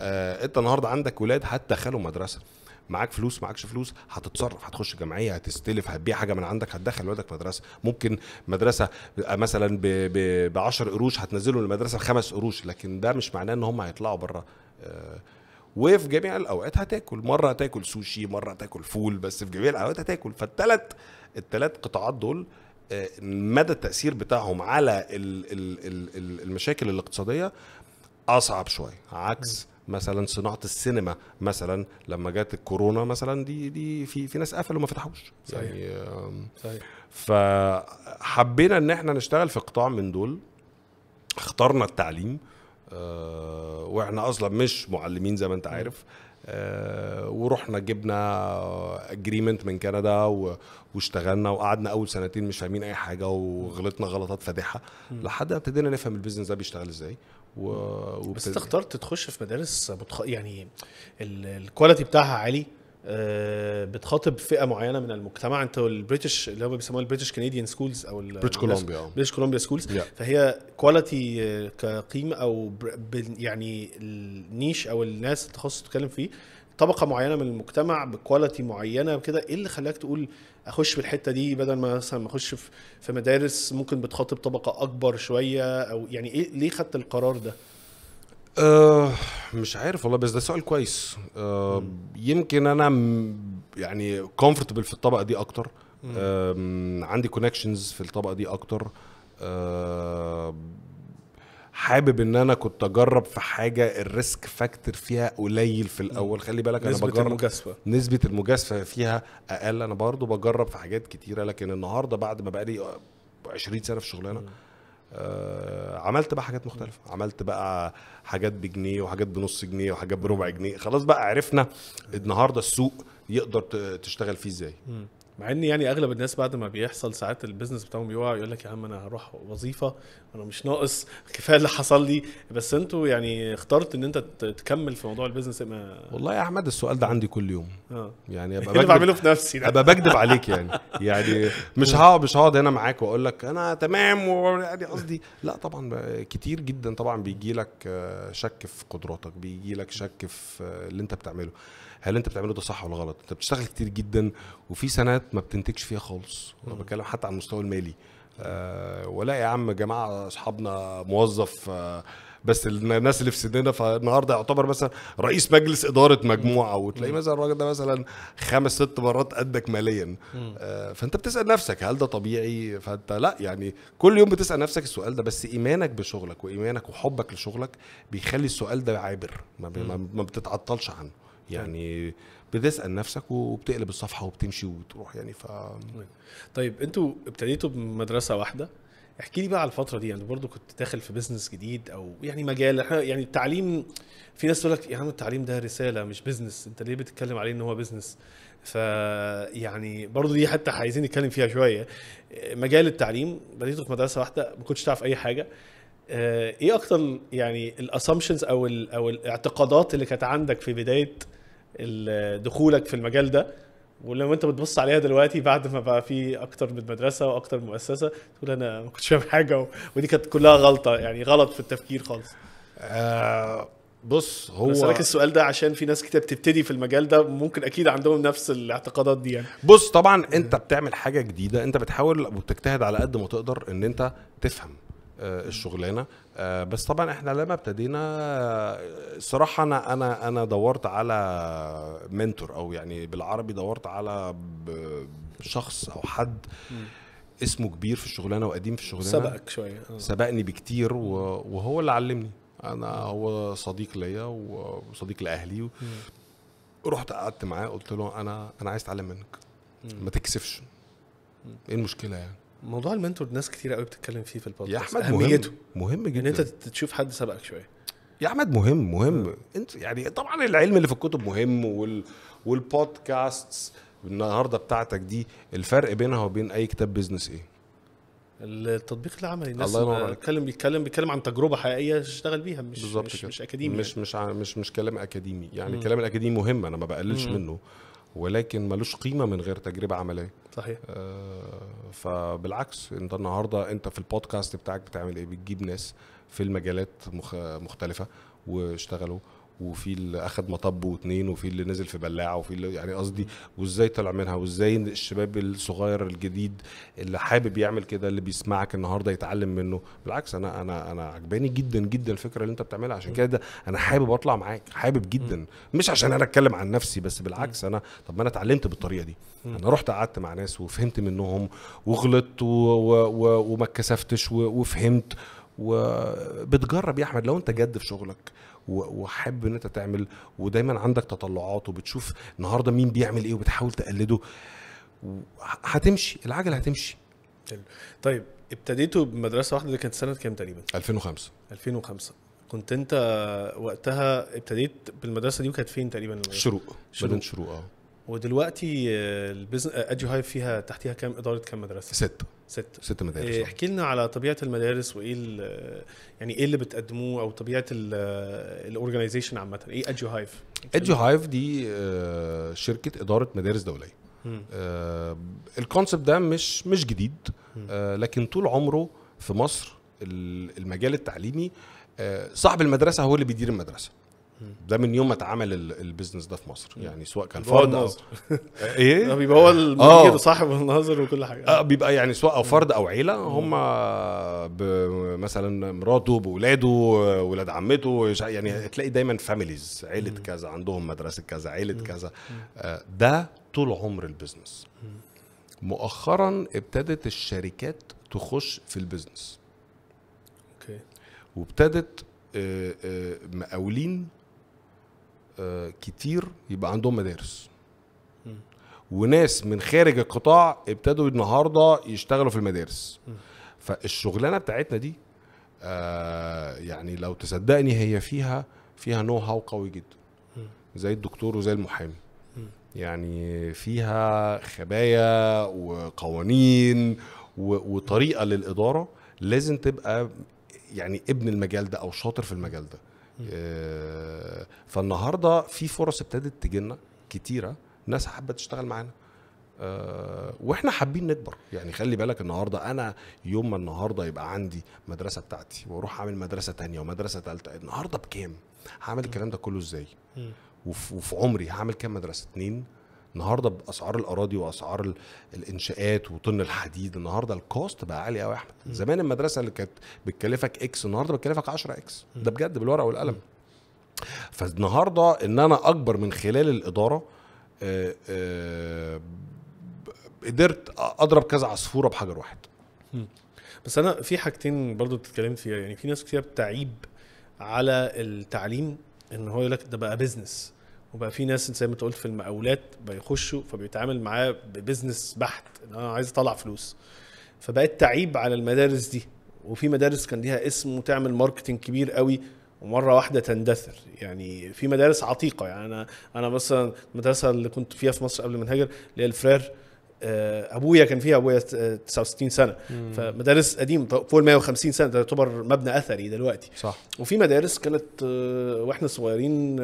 آه، انت النهارده عندك ولاد حتى خلوا مدرسه معاك فلوس معاكش فلوس هتتصرف هتخش جمعيه هتستلف هتبيع حاجه من عندك هتدخل ولادك مدرسه ممكن مدرسه آه، مثلا ب 10 قروش هتنزله المدرسه بخمس قروش لكن ده مش معناه ان هم هيطلعوا بره آه، وفي جميع الاوقات هتاكل مره هتاكل سوشي مره هتاكل فول بس في جميع الاوقات هتاكل فالتلات التلات قطاعات دول آه، مدى التاثير بتاعهم على المشاكل الاقتصاديه اصعب شويه عكس مثلا صناعه السينما مثلا لما جت الكورونا مثلا دي دي في في ناس قفلوا ما فتحوش يعني صحيح فحبينا ان احنا نشتغل في قطاع من دول اخترنا التعليم أه واحنا اصلا مش معلمين زي ما انت عارف أه ورحنا جبنا اجريمنت من كندا واشتغلنا وقعدنا اول سنتين مش فاهمين اي حاجه وغلطنا غلطات فادحه لحد ما ابتدينا نفهم البيزنس ده بيشتغل ازاي و... وبت... بس انت اخترت تخش في مدارس متخ... يعني الكواليتي بتاعها عالي آه، بتخاطب فئه معينه من المجتمع انت البريتش اللي هم بيسموها البريتش كنديان سكولز او بريتش كولومبيا بريتش كولومبيا سكولز فهي كواليتي آه، كقيمه او يعني النيش او الناس التخصص بتتكلم فيه طبقه معينه من المجتمع بكواليتي معينه كده ايه اللي خلاك تقول اخش في الحته دي بدل ما مثلا اخش في مدارس ممكن بتخاطب طبقه اكبر شويه او يعني ايه ليه خدت القرار ده؟ أه مش عارف والله بس ده سؤال كويس أه يمكن انا يعني كومفورتبل في الطبقه دي اكتر عندي كونكشنز في الطبقه دي اكتر أه حابب ان انا كنت اجرب في حاجه الريسك فاكتور فيها قليل في الاول خلي بالك انا بجرب المجسفة. نسبه المجازفه فيها اقل انا برضو بجرب في حاجات كتيره لكن النهارده بعد ما بقالي 20 سنه في شغلانه آه عملت بقى حاجات مختلفة عملت بقى حاجات بجنيه وحاجات بنص جنيه وحاجات بربع جنيه خلاص بقى عرفنا النهاردة السوق يقدر تشتغل فيه ازاي مع ان يعني اغلب الناس بعد ما بيحصل ساعات البيزنس بتاعهم بيقع يقول لك يا عم انا هروح وظيفه انا مش ناقص كفايه اللي حصل لي بس انتوا يعني اخترت ان انت تكمل في موضوع البيزنس ما والله يا احمد السؤال ده عندي كل يوم آه. يعني ابقى اللي بعمله في نفسي ده. ابقى بكذب عليك يعني يعني مش هقعد مش هقعد هنا معاك واقول لك انا تمام ويعني قصدي لا طبعا كتير جدا طبعا بيجي لك آه، شك في قدراتك بيجي لك شك في آه، اللي انت بتعمله هل انت بتعمله ده صح ولا غلط انت بتشتغل كتير جدا وفي سنوات ما بتنتجش فيها خالص انا بتكلم حتى على المستوى المالي آه ولا يا عم جماعه اصحابنا موظف آه، بس الناس اللي في سننا فالنهارده يعتبر مثلا رئيس مجلس اداره مجموعه وتلاقي مثلا الراجل ده مثلا خمس ست مرات قدك ماليا آه، فانت بتسال نفسك هل ده طبيعي فانت لا يعني كل يوم بتسال نفسك السؤال ده بس ايمانك بشغلك وايمانك وحبك لشغلك بيخلي السؤال ده عابر ما, ما بتتعطلش عنه يعني بتسال نفسك وبتقلب الصفحه وبتمشي وتروح يعني ف طيب انتوا ابتديتوا بمدرسه واحده احكي لي بقى على الفتره دي يعني برضو كنت داخل في بزنس جديد او يعني مجال احنا يعني التعليم في ناس تقول لك يا عم التعليم ده رساله مش بزنس انت ليه بتتكلم عليه ان هو بزنس فيعني برضو دي حتى عايزين نتكلم فيها شويه مجال التعليم بديت في مدرسه واحده ما كنتش تعرف اي حاجه آه، ايه اكتر يعني الاسامبشنز او او الاعتقادات اللي كانت عندك في بدايه دخولك في المجال ده ولو انت بتبص عليها دلوقتي بعد ما بقى في اكتر من مدرسه واكتر من مؤسسه تقول انا ما كنتش فاهم حاجه و... ودي كانت كلها غلطه يعني غلط في التفكير خالص آه بص هو بسألك السؤال ده عشان في ناس كتير بتبتدي في المجال ده ممكن اكيد عندهم نفس الاعتقادات دي يعني بص طبعا انت بتعمل حاجه جديده انت بتحاول وبتجتهد على قد ما تقدر ان انت تفهم آه، الشغلانه آه، بس طبعا احنا لما ابتدينا آه، صراحه انا انا انا دورت على منتور او يعني بالعربي دورت على شخص او حد اسمه كبير في الشغلانه وقديم في الشغلانه سبقك شويه سبقني بكتير وهو اللي علمني انا هو صديق ليا وصديق لاهلي رحت قعدت معاه قلت له انا انا عايز اتعلم منك ما تكسفش ايه المشكله يعني موضوع المنتور ناس كتير قوي بتتكلم فيه في البودكاست يا احمد اهميته مهم, مهم يعني جدا ان انت تشوف حد سبقك شويه يا احمد مهم مهم آه. انت يعني طبعا العلم اللي في الكتب مهم وال والبودكاست النهارده بتاعتك دي الفرق بينها وبين اي كتاب بيزنس ايه؟ التطبيق العملي الناس الله بيتكلم بيتكلم بيتكلم عن تجربه حقيقيه تشتغل بيها مش مش, مش, مش اكاديمي مش يعني. مش مش مش كلام اكاديمي يعني الكلام الاكاديمي مهم انا ما بقللش م. منه ولكن ملوش قيمه من غير تجربه عمليه صحيح آه، فبالعكس انت النهارده انت في البودكاست بتاعك بتعمل ايه بتجيب ناس في المجالات مختلفه واشتغلوا وفي اللي اخد مطب واتنين وفي اللي نزل في بلاعه وفي اللي يعني قصدي وازاي طلع منها وازاي الشباب الصغير الجديد اللي حابب يعمل كده اللي بيسمعك النهارده يتعلم منه بالعكس انا انا انا عجباني جدا جدا الفكره اللي انت بتعملها عشان كده انا حابب اطلع معاك حابب جدا مش عشان انا اتكلم عن نفسي بس بالعكس انا طب ما انا اتعلمت بالطريقه دي انا رحت قعدت مع ناس وفهمت منهم وغلطت وما اتكسفتش وفهمت وبتجرب يا احمد لو انت جد في شغلك وحابب ان انت تعمل ودايما عندك تطلعات وبتشوف النهارده مين بيعمل ايه وبتحاول تقلده هتمشي العجله هتمشي طيب ابتديته بمدرسه واحده دي كانت سنه كام تقريبا 2005 2005 كنت انت وقتها ابتديت بالمدرسه دي وكانت فين تقريبا الشروق شروق شروق شروق اه ودلوقتي آه، البزن... اديو آه، هايف فيها تحتيها كام اداره كام مدرسه؟ ست ست ست مدارس آه، احكي لنا على طبيعه المدارس وايه يعني ايه اللي بتقدموه او طبيعه الاورجنايزيشن عامه ايه اديو هايف؟ اديو هايف دي شركه اداره مدارس دوليه الكونسبت ده مش مش جديد لكن طول عمره في مصر المجال التعليمي صاحب المدرسه هو اللي بيدير المدرسه ده من يوم ما اتعمل البيزنس ده في مصر يعني سواء كان فرد او ايه بيبقى هو المدير آه. صاحب النظر وكل حاجه اه بيبقى يعني سواء او فرد او عيله هم مثلا مراته باولاده ولاد عمته يعني تلاقي دايما فاميليز عيله كذا عندهم مدرسه كذا عيله كذا آه، ده طول عمر البيزنس مؤخرا ابتدت الشركات تخش في البيزنس اوكي وابتدت آه، مقاولين آه، كتير يبقى عندهم مدارس وناس من خارج القطاع ابتدوا النهارده يشتغلوا في المدارس فالشغلانه بتاعتنا دي آه، يعني لو تصدقني هي فيها فيها نو هاو قوي جدا زي الدكتور وزي المحامي يعني فيها خبايا وقوانين وطريقه للاداره لازم تبقى يعني ابن المجال ده او شاطر في المجال ده آه، فالنهارده في فرص ابتدت تجينا كتيره ناس حابه تشتغل معانا آه، واحنا حابين نكبر يعني خلي بالك النهارده انا يوم ما النهارده يبقى عندي مدرسه بتاعتي واروح اعمل مدرسه تانية ومدرسه ثالثه النهارده بكام هعمل الكلام ده كله ازاي وفي عمري هعمل كام مدرسه اتنين النهارده باسعار الاراضي واسعار الانشاءات وطن الحديد النهارده الكوست بقى عالي قوي يا احمد زمان المدرسه اللي كانت بتكلفك اكس النهارده بتكلفك 10 اكس ده بجد بالورقه والقلم فالنهارده ان انا اكبر من خلال الاداره آه، آه، قدرت اضرب كذا عصفوره بحجر واحد بس انا في حاجتين برضو بتتكلم فيها يعني في ناس كتير بتعيب على التعليم ان هو يقول لك ده بقى بزنس وبقى في ناس زي ما انت قلت في المقاولات بيخشوا فبيتعامل معاه ببزنس بحت ان انا عايز اطلع فلوس فبقت تعيب على المدارس دي وفي مدارس كان ليها اسم وتعمل ماركتنج كبير قوي ومره واحده تندثر يعني في مدارس عتيقه يعني انا انا مثلا المدرسه اللي كنت فيها في مصر قبل ما نهاجر اللي هي الفرير آه، ابويا كان فيها ابويا 69 آه، سنه مم. فمدارس قديم فوق ال 150 سنه ده يعتبر مبنى اثري دلوقتي صح وفي مدارس كانت آه، واحنا صغيرين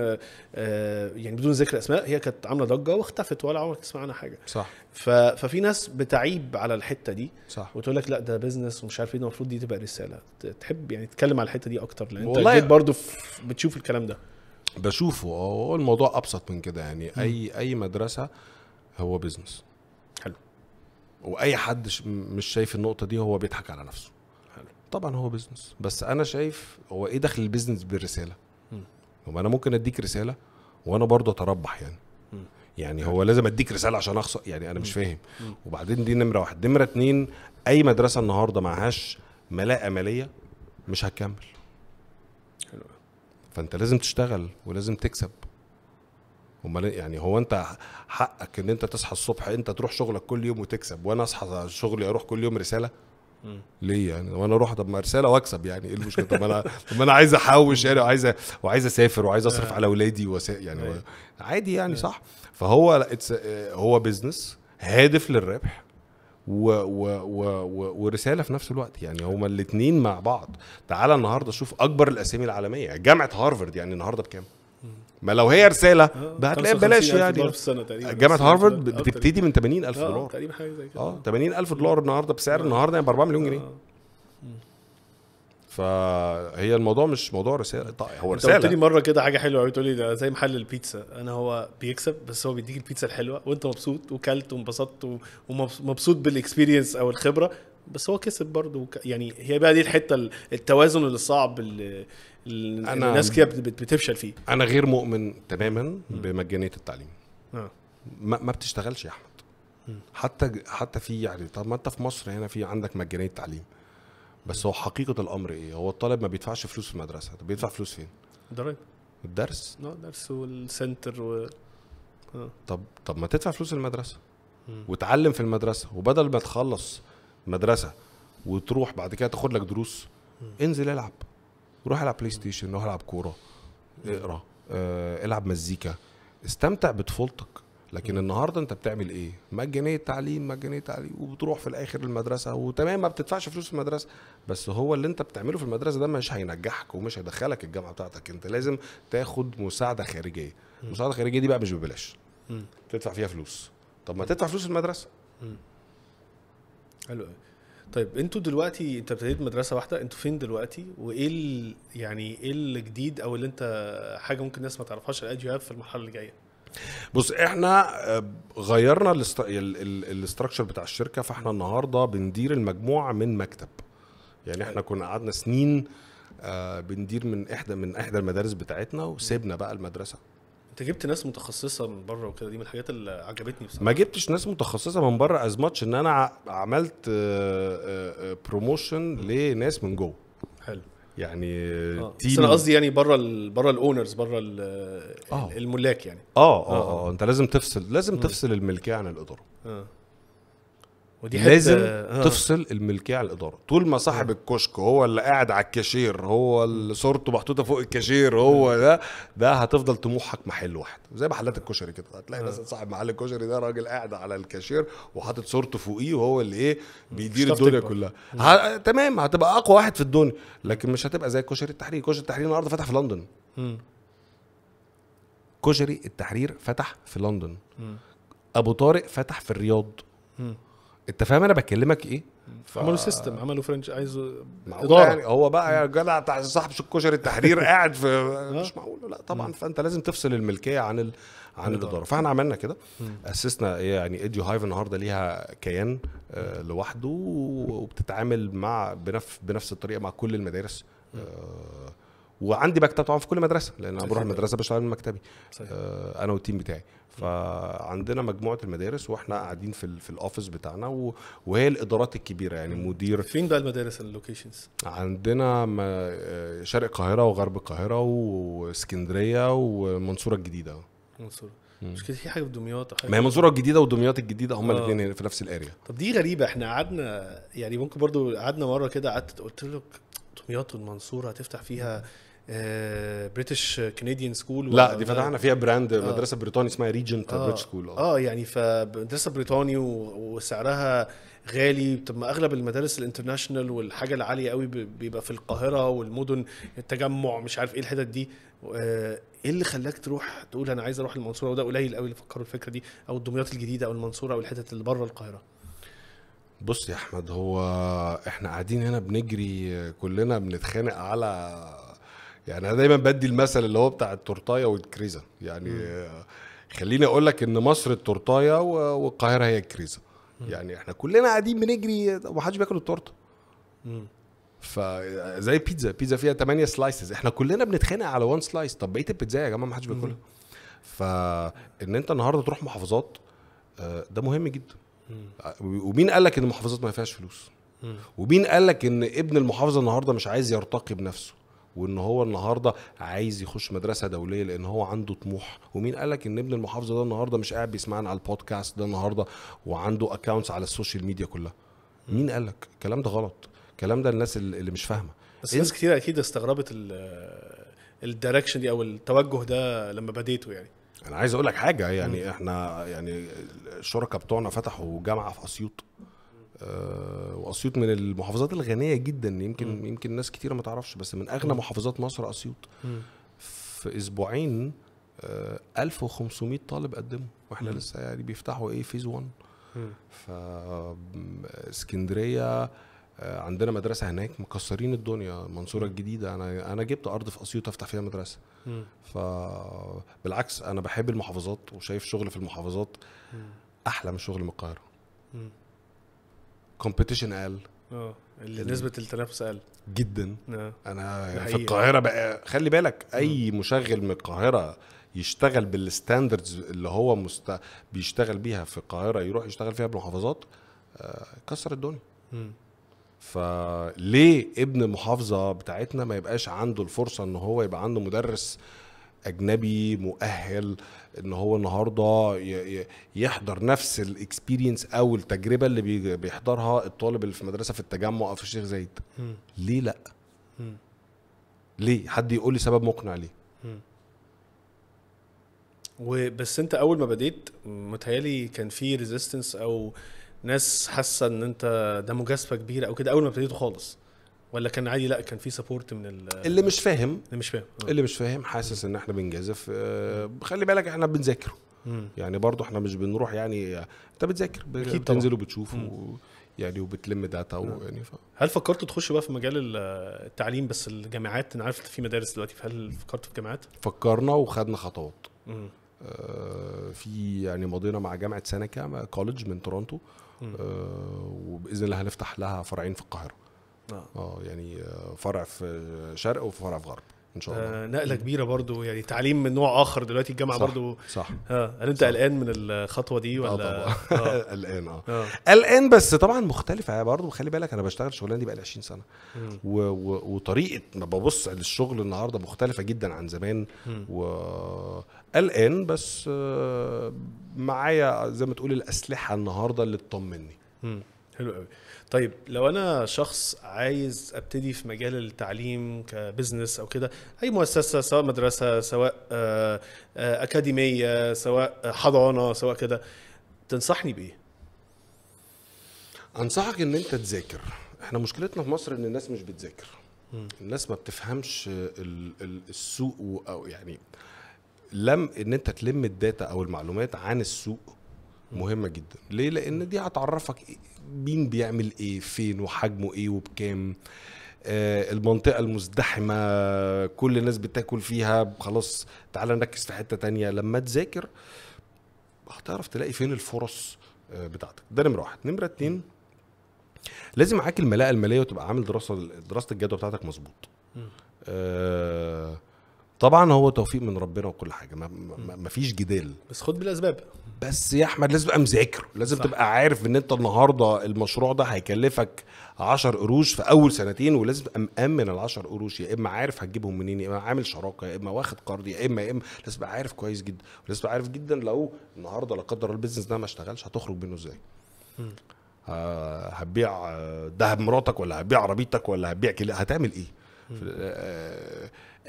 يعني بدون ذكر اسماء هي كانت عامله ضجه واختفت ولا عمرك تسمع عنها حاجه صح ففي ناس بتعيب على الحته دي صح وتقول لك لا ده بزنس ومش عارف ايه المفروض دي تبقى رساله تحب يعني تتكلم على الحته دي اكتر لان والله انت برضه بتشوف الكلام ده بشوفه هو الموضوع ابسط من كده يعني اي اي مدرسه هو بزنس واي حد مش شايف النقطه دي هو بيضحك على نفسه حلو. طبعا هو بيزنس بس انا شايف هو ايه دخل البيزنس بالرساله هو انا ممكن اديك رساله وانا برضه اتربح يعني يعني هو لازم اديك رساله عشان اخسر يعني انا مش فاهم وبعدين دي نمره واحد نمره اتنين اي مدرسه النهارده معهاش ملاءه ماليه مش هتكمل حلو فانت لازم تشتغل ولازم تكسب امال إيه؟ يعني هو انت حقك ان انت تصحى الصبح انت تروح شغلك كل يوم وتكسب وانا اصحى شغلي اروح كل يوم رساله ليه يعني وانا اروح طب ما رساله واكسب يعني ايه المشكله طب انا طب انا عايز احوش يعني وعايز وعايز اسافر وعايز اصرف آه. على اولادي وس... يعني و... أيوة. عادي يعني آه. صح فهو هو بزنس هادف للربح و و و و ورساله في نفس الوقت يعني هما الاثنين مع بعض تعالى النهارده شوف اكبر الاسامي العالميه جامعه هارفرد يعني النهارده بكام ما لو هي رساله آه، هتلاقي ببلاش يعني جامعه هارفرد يعني. بتبتدي من 80000 آه، دولار اه تقريبا حاجه زي كده اه 80000 دولار النهارده بسعر آه. النهارده يعني ب 4 مليون جنيه فهي الموضوع مش موضوع رساله طيب هو رساله انت قلت لي مره كده حاجه حلوه قوي تقول لي ده زي محل البيتزا انا هو بيكسب بس هو بيديك البيتزا الحلوه وانت مبسوط وكلت وانبسطت ومبسوط بالاكسبيرينس او الخبره بس هو كسب برضه يعني هي بقى دي الحته التوازن اللي صعب اللي أنا الناس كده بتفشل فيه انا غير مؤمن تماما بمجانيه التعليم آه. ما, ما بتشتغلش يا احمد حتى حتى في يعني طب ما انت في مصر هنا في عندك مجانيه تعليم بس هو حقيقه الامر ايه هو الطالب ما بيدفعش فلوس في المدرسه طب بيدفع فلوس فين ضرايب الدرس اه الدرس والسنتر و... آه. طب طب ما تدفع فلوس المدرسه وتعلم في المدرسه وبدل ما تخلص مدرسه وتروح بعد كده تاخد لك دروس انزل العب روح العب بلاي ستيشن روح العب كوره اقرا آه، العب مزيكا استمتع بطفولتك لكن النهارده انت بتعمل ايه؟ مجانيه تعليم مجانيه تعليم وبتروح في الاخر المدرسه وتمام ما بتدفعش فلوس المدرسه بس هو اللي انت بتعمله في المدرسه ده مش هينجحك ومش هيدخلك الجامعه بتاعتك انت لازم تاخد مساعده خارجيه، المساعده الخارجيه دي بقى مش ببلاش. تدفع فيها فلوس. طب ما تدفع فلوس المدرسه. حلو طيب انتوا دلوقتي انت ابتديت مدرسه واحده انتوا فين دلوقتي وايه ال... يعني ايه الجديد او اللي انت حاجه ممكن الناس ما تعرفهاش الاديو في المرحله اللي جايه بص احنا غيرنا الاستراكشر بتاع الشركه فاحنا النهارده بندير المجموعه من مكتب يعني احنا كنا قعدنا سنين آه، بندير من احدى من احدى المدارس بتاعتنا وسيبنا بقى المدرسه انت جبت ناس متخصصه من بره وكده دي من الحاجات اللي عجبتني بصراحه ما جبتش ناس متخصصه من بره از ماتش ان انا عملت بروموشن آه، آه، آه، لناس من جوه حلو يعني آه. بس انا قصدي يعني بره الـ بره الاونرز بره آه. الملاك يعني اه اه اه انت لازم تفصل لازم م. تفصل الملكيه عن الاداره آه. ودي لازم آه. تفصل الملكيه على الاداره طول ما صاحب آه. الكشك هو اللي قاعد على الكاشير هو اللي صورته محطوطه فوق الكاشير هو آه. ده ده هتفضل طموحك محل واحد زي محلات الكشري كده هتلاقي آه. مثلا آه. صاحب محل الكشري ده راجل قاعد على الكاشير وحاطط صورته فوقيه وهو اللي ايه آه. بيدير الدنيا تكبر. كلها ه... تمام هتبقى اقوى واحد في الدنيا لكن مش هتبقى زي كشري التحرير كشري التحرير النهارده فتح في لندن كشري التحرير فتح في لندن م. ابو طارق فتح في الرياض م. انت فاهم انا بكلمك ايه ف... عملوا سيستم عملوا فرنش عايزوا اداره يعني هو بقى يا جدع صاحب الكشري التحرير قاعد في آه. مش معقول لا طبعا فانت لازم تفصل الملكيه عن ال... عن الاداره فاحنا عملنا كده اسسنا إيه يعني ايديو هايف النهارده ليها كيان آه، لوحده وبتتعامل مع بنفس بنفس الطريقه مع كل المدارس آه، وعندي مكتب طبعا في كل مدرسه لان انا بروح أيوة. المدرسه بشتغل من مكتبي انا والتيم بتاعي فعندنا مجموعه المدارس واحنا قاعدين في في الاوفيس بتاعنا وهي الادارات الكبيره يعني مدير فين بقى المدارس اللوكيشنز عندنا آه، شرق القاهره وغرب القاهره واسكندريه والمنصوره الجديده منصوره مش كده في حاجه في دمياط ما هي منصوره الجديده ودمياط الجديده هما آه. الاثنين في نفس الاريا طب دي غريبه احنا قعدنا يعني ممكن برضو قعدنا مره كده قعدت قلت لك دمياط والمنصوره هتفتح فيها بريتش كنديان سكول لا دي فتحنا فيها براند آه. مدرسه بريطاني اسمها ريجنت آه. بريتش سكول آه. اه يعني فمدرسه بريطاني وسعرها غالي طب ما اغلب المدارس الانترناشونال والحاجه العاليه قوي بيبقى في القاهره والمدن التجمع مش عارف ايه الحتت دي آه، ايه اللي خلاك تروح تقول انا عايز اروح المنصوره وده قليل قوي اللي فكروا الفكره دي او الدمياط الجديده او المنصوره او الحتت اللي بره القاهره بص يا احمد هو احنا قاعدين هنا بنجري كلنا بنتخانق على يعني انا دايما بدي المثل اللي هو بتاع التورتايه والكريزه يعني خليني اقول لك ان مصر التورتايه والقاهره هي الكريزه يعني احنا كلنا قاعدين بنجري ومحدش بياكل التورته فزي بيتزا بيتزا فيها 8 سلايسز احنا كلنا بنتخانق على 1 سلايس طب بقيه البيتزا يا جماعه محدش بياكلها فان انت النهارده تروح محافظات آه، ده مهم جدا آه، ومين قال لك ان المحافظات ما فيهاش فلوس ومين قال لك ان ابن المحافظه النهارده مش عايز يرتقي بنفسه وان هو النهارده عايز يخش مدرسه دوليه لان هو عنده طموح ومين قال لك ان ابن المحافظه ده النهارده مش قاعد بيسمعنا على البودكاست ده النهارده وعنده اكونتس على السوشيال ميديا كلها مين قال لك الكلام ده غلط الكلام ده الناس اللي مش فاهمه بس ناس كتير اكيد استغربت الدايركشن دي او التوجه ده لما بديته يعني انا عايز اقول لك حاجه يعني احنا يعني الشركاء بتوعنا فتحوا جامعه في اسيوط آه، واسيوط من المحافظات الغنيه جدا يمكن م. يمكن ناس كتيره ما تعرفش بس من اغنى م. محافظات مصر اسيوط في اسبوعين 1500 آه، طالب قدموا واحنا م. لسه يعني بيفتحوا ايه فيز 1 ف آه، اسكندريه عندنا مدرسه هناك مكسرين الدنيا المنصوره الجديده انا انا جبت ارض في اسيوط افتح فيها مدرسه فبالعكس انا بحب المحافظات وشايف شغل في المحافظات احلى من شغل من القاهره كومبيتيشن قل اه نسبه التنافس قل جدا أوه. انا في القاهره بقى خلي بالك اي مشغل من القاهره يشتغل بالستاندردز اللي هو مست... بيشتغل بيها في القاهره يروح يشتغل فيها بالمحافظات آه، كسر الدنيا م. فليه ابن محافظه بتاعتنا ما يبقاش عنده الفرصه ان هو يبقى عنده مدرس اجنبي مؤهل ان هو النهارده يحضر نفس الاكسبيرينس او التجربه اللي بيحضرها الطالب اللي في مدرسه في التجمع او في الشيخ زايد ليه لا ليه حد يقول لي سبب مقنع ليه وبس انت اول ما بديت متهيالي كان في ريزيستنس او ناس حاسه ان انت ده مجازفه كبيره او كده اول ما ابتديته خالص ولا كان عادي لا كان في سبورت من اللي مش فاهم اللي مش فاهم آه. اللي مش فاهم حاسس ان احنا بنجازف آه خلي بالك احنا بنذاكر يعني برضو احنا مش بنروح يعني انت بتذاكر اكيد بتنزل وبتشوف و... يعني وبتلم داتا نعم. يعني ف... هل فكرت تخش بقى في مجال التعليم بس الجامعات انا عارف في مدارس دلوقتي فهل فكرت في جامعات؟ فكرنا وخدنا خطوات آه في يعني مضينا مع جامعه سنكا كولج من تورونتو آه وباذن الله هنفتح لها فرعين في القاهره آه. اه يعني آه، فرع في شرق وفرع في غرب ان شاء الله آه نقله كبيره برضو يعني تعليم من نوع اخر دلوقتي الجامعه صح برضو صح آه هل انت قلقان من الخطوه دي ولا اه طبعا آه. قلقان اه قلقان بس طبعا مختلفه برضو خلي بالك انا بشتغل الشغلانه دي بقالي 20 سنه و... و... وطريقه ما ببص للشغل النهارده مختلفه جدا عن زمان وقلقان بس معايا زي ما تقول الاسلحه النهارده اللي تطمني حلو قوي طيب لو انا شخص عايز ابتدي في مجال التعليم كبزنس او كده اي مؤسسه سواء مدرسه سواء آه، آه، اكاديميه سواء آه، حضانه سواء كده تنصحني بايه انصحك ان انت تذاكر احنا مشكلتنا في مصر ان الناس مش بتذاكر الناس ما بتفهمش السوق او يعني لم ان انت تلم الداتا او المعلومات عن السوق مهمه جدا ليه لان دي هتعرفك مين بيعمل ايه فين وحجمه ايه وبكام آه، المنطقة المزدحمة كل الناس بتاكل فيها خلاص تعال نركز في حتة تانية لما تذاكر هتعرف تلاقي فين الفرص آه، بتاعتك ده نمرة واحد نمرة اتنين لازم معاك الملاءة المالية وتبقى عامل دراسة دراسة الجدوى بتاعتك مظبوط آه طبعا هو توفيق من ربنا وكل حاجه ما ما فيش جدال بس خد بالاسباب بس يا احمد لازم تبقى مذاكر لازم صح. تبقى عارف ان انت النهارده المشروع ده هيكلفك 10 قروش في اول سنتين ولازم تبقى مامن ال 10 قروش يا اما عارف هتجيبهم منين يا اما عامل شراكه يا اما واخد قرض يا اما يا اما لازم تبقى عارف كويس جدا ولازم تبقى عارف جدا لو النهارده لا قدر البيزنس ده ما اشتغلش هتخرج منه ازاي آه، هتبيع آه، دهب مراتك ولا هتبيع عربيتك ولا هتبيع كده هتعمل ايه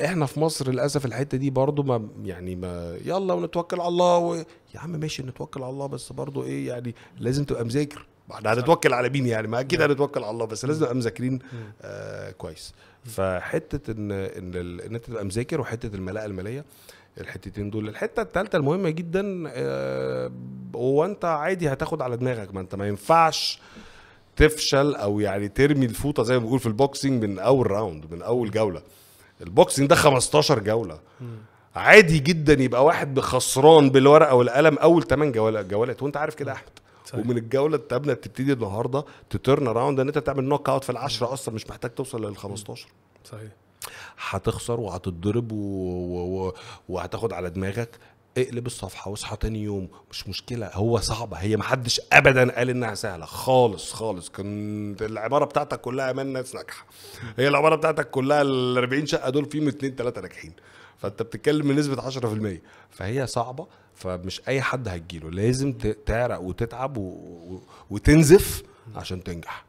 احنا في مصر للاسف الحته دي برضو ما يعني ما يلا ونتوكل على الله و... يا عم ماشي نتوكل على الله بس برضو ايه يعني لازم تبقى مذاكر احنا هنتوكل على مين يعني ما اكيد هنتوكل على الله بس لازم نبقى مذاكرين آه كويس فحته ان ان ان انت تبقى مذاكر وحته الملاءه الماليه الحتتين دول الحته الثالثه المهمه جدا آه هو انت عادي هتاخد على دماغك ما انت ما ينفعش تفشل او يعني ترمي الفوطه زي ما بنقول في البوكسنج من اول راوند من اول جوله البوكسنج ده 15 جوله عادي جدا يبقى واحد خسران بالورقه والقلم اول 8 جولات وانت عارف كده احمد صحيح. ومن الجوله الثامنه بتبتدي النهارده تترن اراوند ان انت تعمل نوك اوت في العشره اصلا مش محتاج توصل لل 15 صحيح هتخسر وهتتضرب و... و... وهتاخد على دماغك اقلب الصفحه واصحى تاني يوم مش مشكله هو صعبه هي ما حدش ابدا قال انها سهله خالص خالص كانت العباره بتاعتك كلها امان ناس ناجحه هي العباره بتاعتك كلها ال 40 شقه دول فيهم اثنين ثلاثه ناجحين فانت بتتكلم من نسبه 10% فهي صعبه فمش اي حد هتجيله لازم تعرق وتتعب و... و... وتنزف عشان تنجح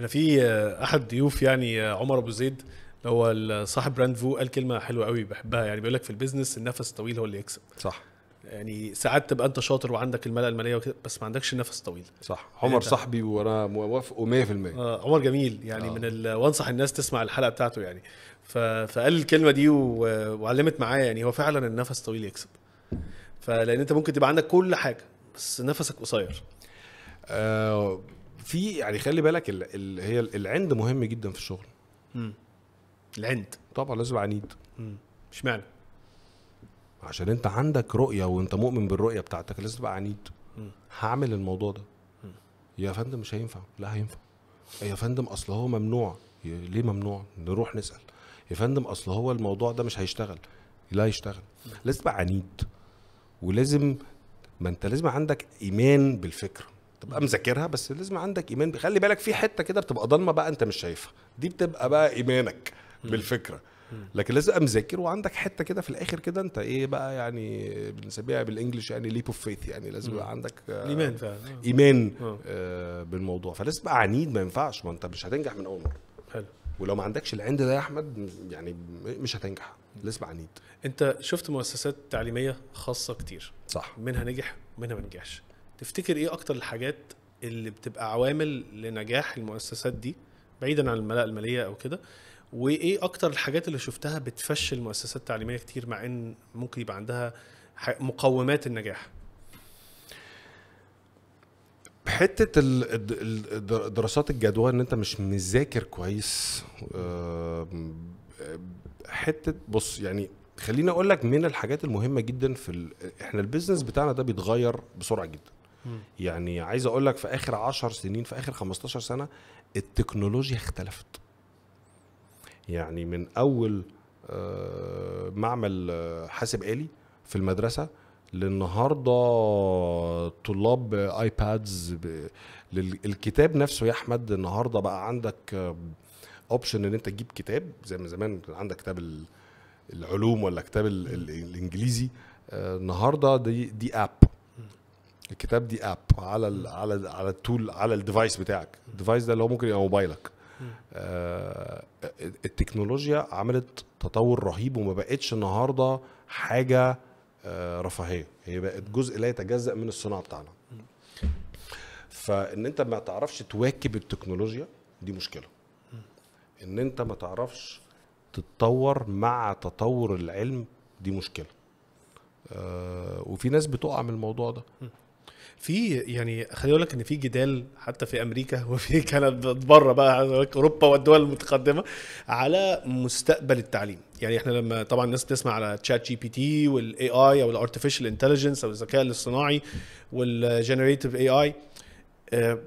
انا في احد ضيوف يعني عمر ابو زيد هو صاحب براند فو قال كلمه حلوه قوي بحبها يعني بيقول لك في البيزنس النفس الطويل هو اللي يكسب صح يعني ساعات تبقى انت شاطر وعندك الملا الماليه وكده بس ما عندكش النفس الطويل صح يعني عمر صاحبي وانا موافقه 100% آه عمر جميل يعني آه. من ال... وانصح الناس تسمع الحلقه بتاعته يعني ف... فقال الكلمه دي و... وعلمت معايا يعني هو فعلا النفس الطويل يكسب فلان انت ممكن تبقى عندك كل حاجه بس نفسك قصير آه في يعني خلي بالك ال... ال... هي العند مهم جدا في الشغل م. العند طبعا لازم عنيد اشمعنى؟ عشان انت عندك رؤيه وانت مؤمن بالرؤيه بتاعتك لازم تبقى عنيد مم. هعمل الموضوع ده مم. يا فندم مش هينفع لا هينفع يا فندم اصل هو ممنوع ليه ممنوع نروح نسال يا فندم اصل هو الموضوع ده مش هيشتغل لا يشتغل مم. لازم تبقى عنيد ولازم ما انت لازم عندك ايمان بالفكره تبقى مذاكرها بس لازم عندك ايمان خلي بالك في حته كده بتبقى ضلمه بقى انت مش شايفها دي بتبقى بقى ايمانك بالفكره لكن لازم ابقى مذاكر وعندك حته كده في الاخر كده انت ايه بقى يعني بنسميها بالانجلش يعني ليب اوف فيث يعني لازم يبقى عندك آه، ايمان فعلا آه. ايمان آه. آه بالموضوع فلازم تبقى عنيد ما ينفعش ما انت مش هتنجح من اول مره حلو ولو ما عندكش العند ده يا احمد يعني مش هتنجح لازم عنيد انت شفت مؤسسات تعليميه خاصه كتير صح منها نجح ومنها ما نجحش تفتكر ايه اكتر الحاجات اللي بتبقى عوامل لنجاح المؤسسات دي بعيدا عن الملاءه الماليه او كده وايه اكتر الحاجات اللي شفتها بتفشل مؤسسات تعليميه كتير مع ان ممكن يبقى عندها مقومات النجاح حته دراسات الجدوى ان انت مش مذاكر كويس حته بص يعني خليني اقول لك من الحاجات المهمه جدا في ال... احنا البيزنس بتاعنا ده بيتغير بسرعه جدا م. يعني عايز اقول لك في اخر 10 سنين في اخر 15 سنه التكنولوجيا اختلفت يعني من اول آه، معمل آه، حاسب آلي في المدرسة للنهاردة طلاب ايبادز الكتاب نفسه يا احمد النهاردة بقى عندك اوبشن آه، ان انت تجيب كتاب زي ما زمان كان عندك كتاب العلوم ولا كتاب الانجليزي النهارده دي دي اب الكتاب دي اب على الـ على الـ على التول على الديفايس بتاعك الديفايس ده اللي هو ممكن يبقى موبايلك التكنولوجيا عملت تطور رهيب وما بقتش النهارده حاجه آه، رفاهيه هي بقت جزء لا يتجزا من الصناعه بتاعنا فان انت ما تعرفش تواكب التكنولوجيا دي مشكله ان انت ما تعرفش تتطور مع تطور العلم دي مشكله آه، وفي ناس بتقع من الموضوع ده في يعني خليني اقول لك ان في جدال حتى في امريكا وفي كندا بره بقى اوروبا والدول المتقدمه على مستقبل التعليم يعني احنا لما طبعا الناس بتسمع على تشات جي بي تي والاي اي او الارتفيشال انتليجنس او الذكاء الاصطناعي والجنريتيف اي اي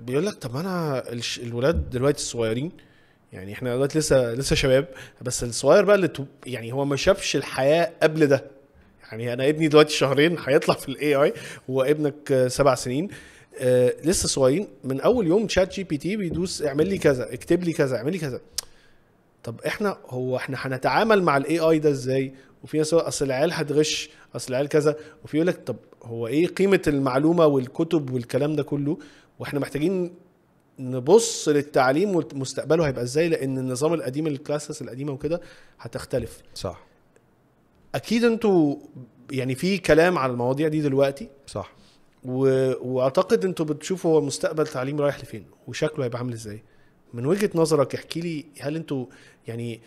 بيقول لك طب انا الولاد دلوقتي الصغيرين يعني احنا دلوقتي لسه لسه شباب بس الصغير بقى اللي يعني هو ما شافش الحياه قبل ده يعني انا ابني دلوقتي شهرين هيطلع في الاي اي هو ابنك سبع سنين آه، لسه صغيرين من اول يوم شات جي بي تي بيدوس اعمل لي كذا اكتب لي كذا اعمل لي كذا طب احنا هو احنا هنتعامل مع الاي اي ده ازاي وفي ناس اصل العيال هتغش اصل العيال كذا وفي يقول لك طب هو ايه قيمه المعلومه والكتب والكلام ده كله واحنا محتاجين نبص للتعليم ومستقبله هيبقى ازاي لان النظام القديم الكلاسس القديمه وكده هتختلف صح اكيد انتوا يعني في كلام على المواضيع دي دلوقتي صح و... واعتقد انتوا بتشوفوا هو مستقبل تعليم رايح لفين وشكله هيبقى عامل ازاي من وجهه نظرك احكي لي هل انتوا يعني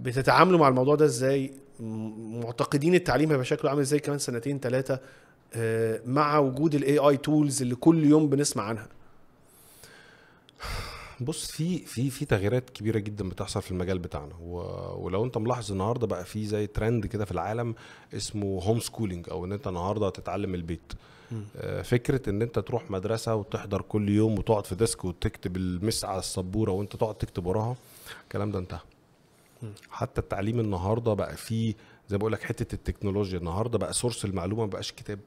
بتتعاملوا مع الموضوع ده ازاي معتقدين التعليم هيبقى شكله عامل ازاي كمان سنتين ثلاثه آه، مع وجود الاي اي تولز اللي كل يوم بنسمع عنها بص في في في تغييرات كبيره جدا بتحصل في المجال بتاعنا ولو انت ملاحظ النهارده بقى في زي ترند كده في العالم اسمه هوم سكولينج او ان انت النهارده هتتعلم البيت آه، فكره ان انت تروح مدرسه وتحضر كل يوم وتقعد في ديسك وتكتب المس على السبوره وانت تقعد تكتب وراها الكلام ده انتهى حتى التعليم النهارده بقى فيه زي ما بقول لك حته التكنولوجيا النهارده بقى سورس المعلومه ما بقاش كتاب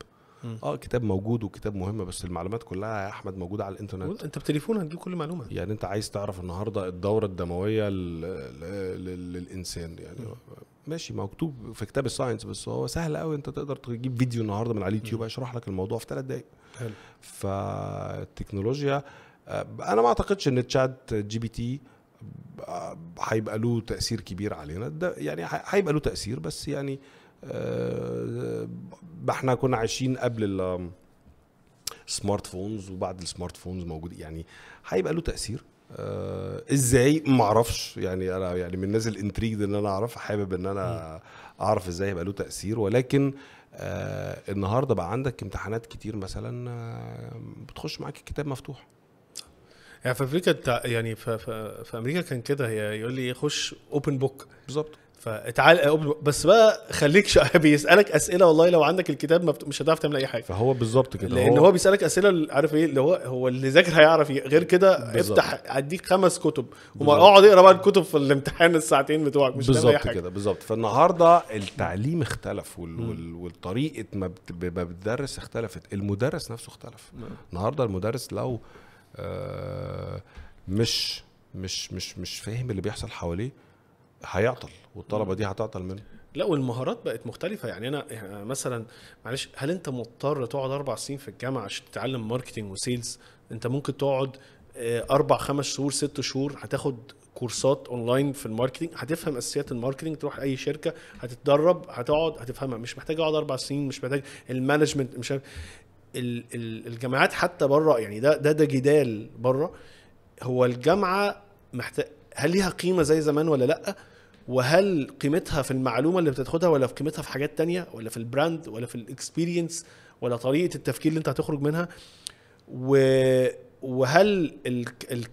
اه كتاب موجود وكتاب مهم بس المعلومات كلها يا احمد موجوده على الانترنت انت بتليفون هتجيب كل معلومه يعني انت عايز تعرف النهارده الدوره الدمويه للانسان يعني م. ماشي مكتوب في كتاب الساينس بس هو سهل قوي انت تقدر تجيب فيديو النهارده من على اليوتيوب هيشرح لك الموضوع في ثلاث دقائق حلو فالتكنولوجيا آه، انا ما اعتقدش ان تشات جي بي تي آه، هيبقى له تاثير كبير علينا ده يعني هيبقى له تاثير بس يعني آه، احنا كنا عايشين قبل السمارت فونز وبعد السمارت فونز موجود يعني هيبقى له تاثير آه ازاي ما اعرفش يعني انا يعني من الناس الانتريجد ان انا اعرف حابب ان انا اعرف ازاي هيبقى له تاثير ولكن آه النهارده بقى عندك امتحانات كتير مثلا آه، بتخش معاك الكتاب مفتوح يعني في امريكا يعني في, في, في امريكا كان كده هي يقول لي خش اوبن بوك بالظبط فتعال بس بقى خليك بيسالك اسئله والله لو عندك الكتاب مش هتعرف تعمل اي حاجه فهو بالظبط كده لان هو, هو بيسالك اسئله عارف ايه اللي هو هو اللي ذاكر هيعرف إيه. غير كده افتح اديك خمس كتب اقعد اقرا بقى الكتب في الامتحان الساعتين بتوعك مش بالظبط كده بالظبط فالنهارده التعليم اختلف وال... والطريقه ما بتدرس اختلفت المدرس نفسه اختلف النهارده المدرس لو آه مش مش مش مش فاهم اللي بيحصل حواليه هيعطل والطلبه دي هتعطل منه لا والمهارات بقت مختلفه يعني انا يعني مثلا معلش هل انت مضطر تقعد اربع سنين في الجامعه عشان تتعلم ماركتنج وسيلز انت ممكن تقعد آه، اربع خمس شهور ست شهور هتاخد كورسات اونلاين في الماركتنج هتفهم اساسيات الماركتنج تروح اي شركه هتتدرب هتقعد هتفهمها مش محتاج اقعد اربع سنين مش محتاج المانجمنت مش عارف الجامعات حتى بره يعني ده ده ده جدال بره هو الجامعه محتاج هل ليها قيمه زي زمان ولا لا؟ وهل قيمتها في المعلومه اللي بتاخدها ولا في قيمتها في حاجات تانية ولا في البراند ولا في الاكسبيرينس ولا طريقه التفكير اللي انت هتخرج منها و وهل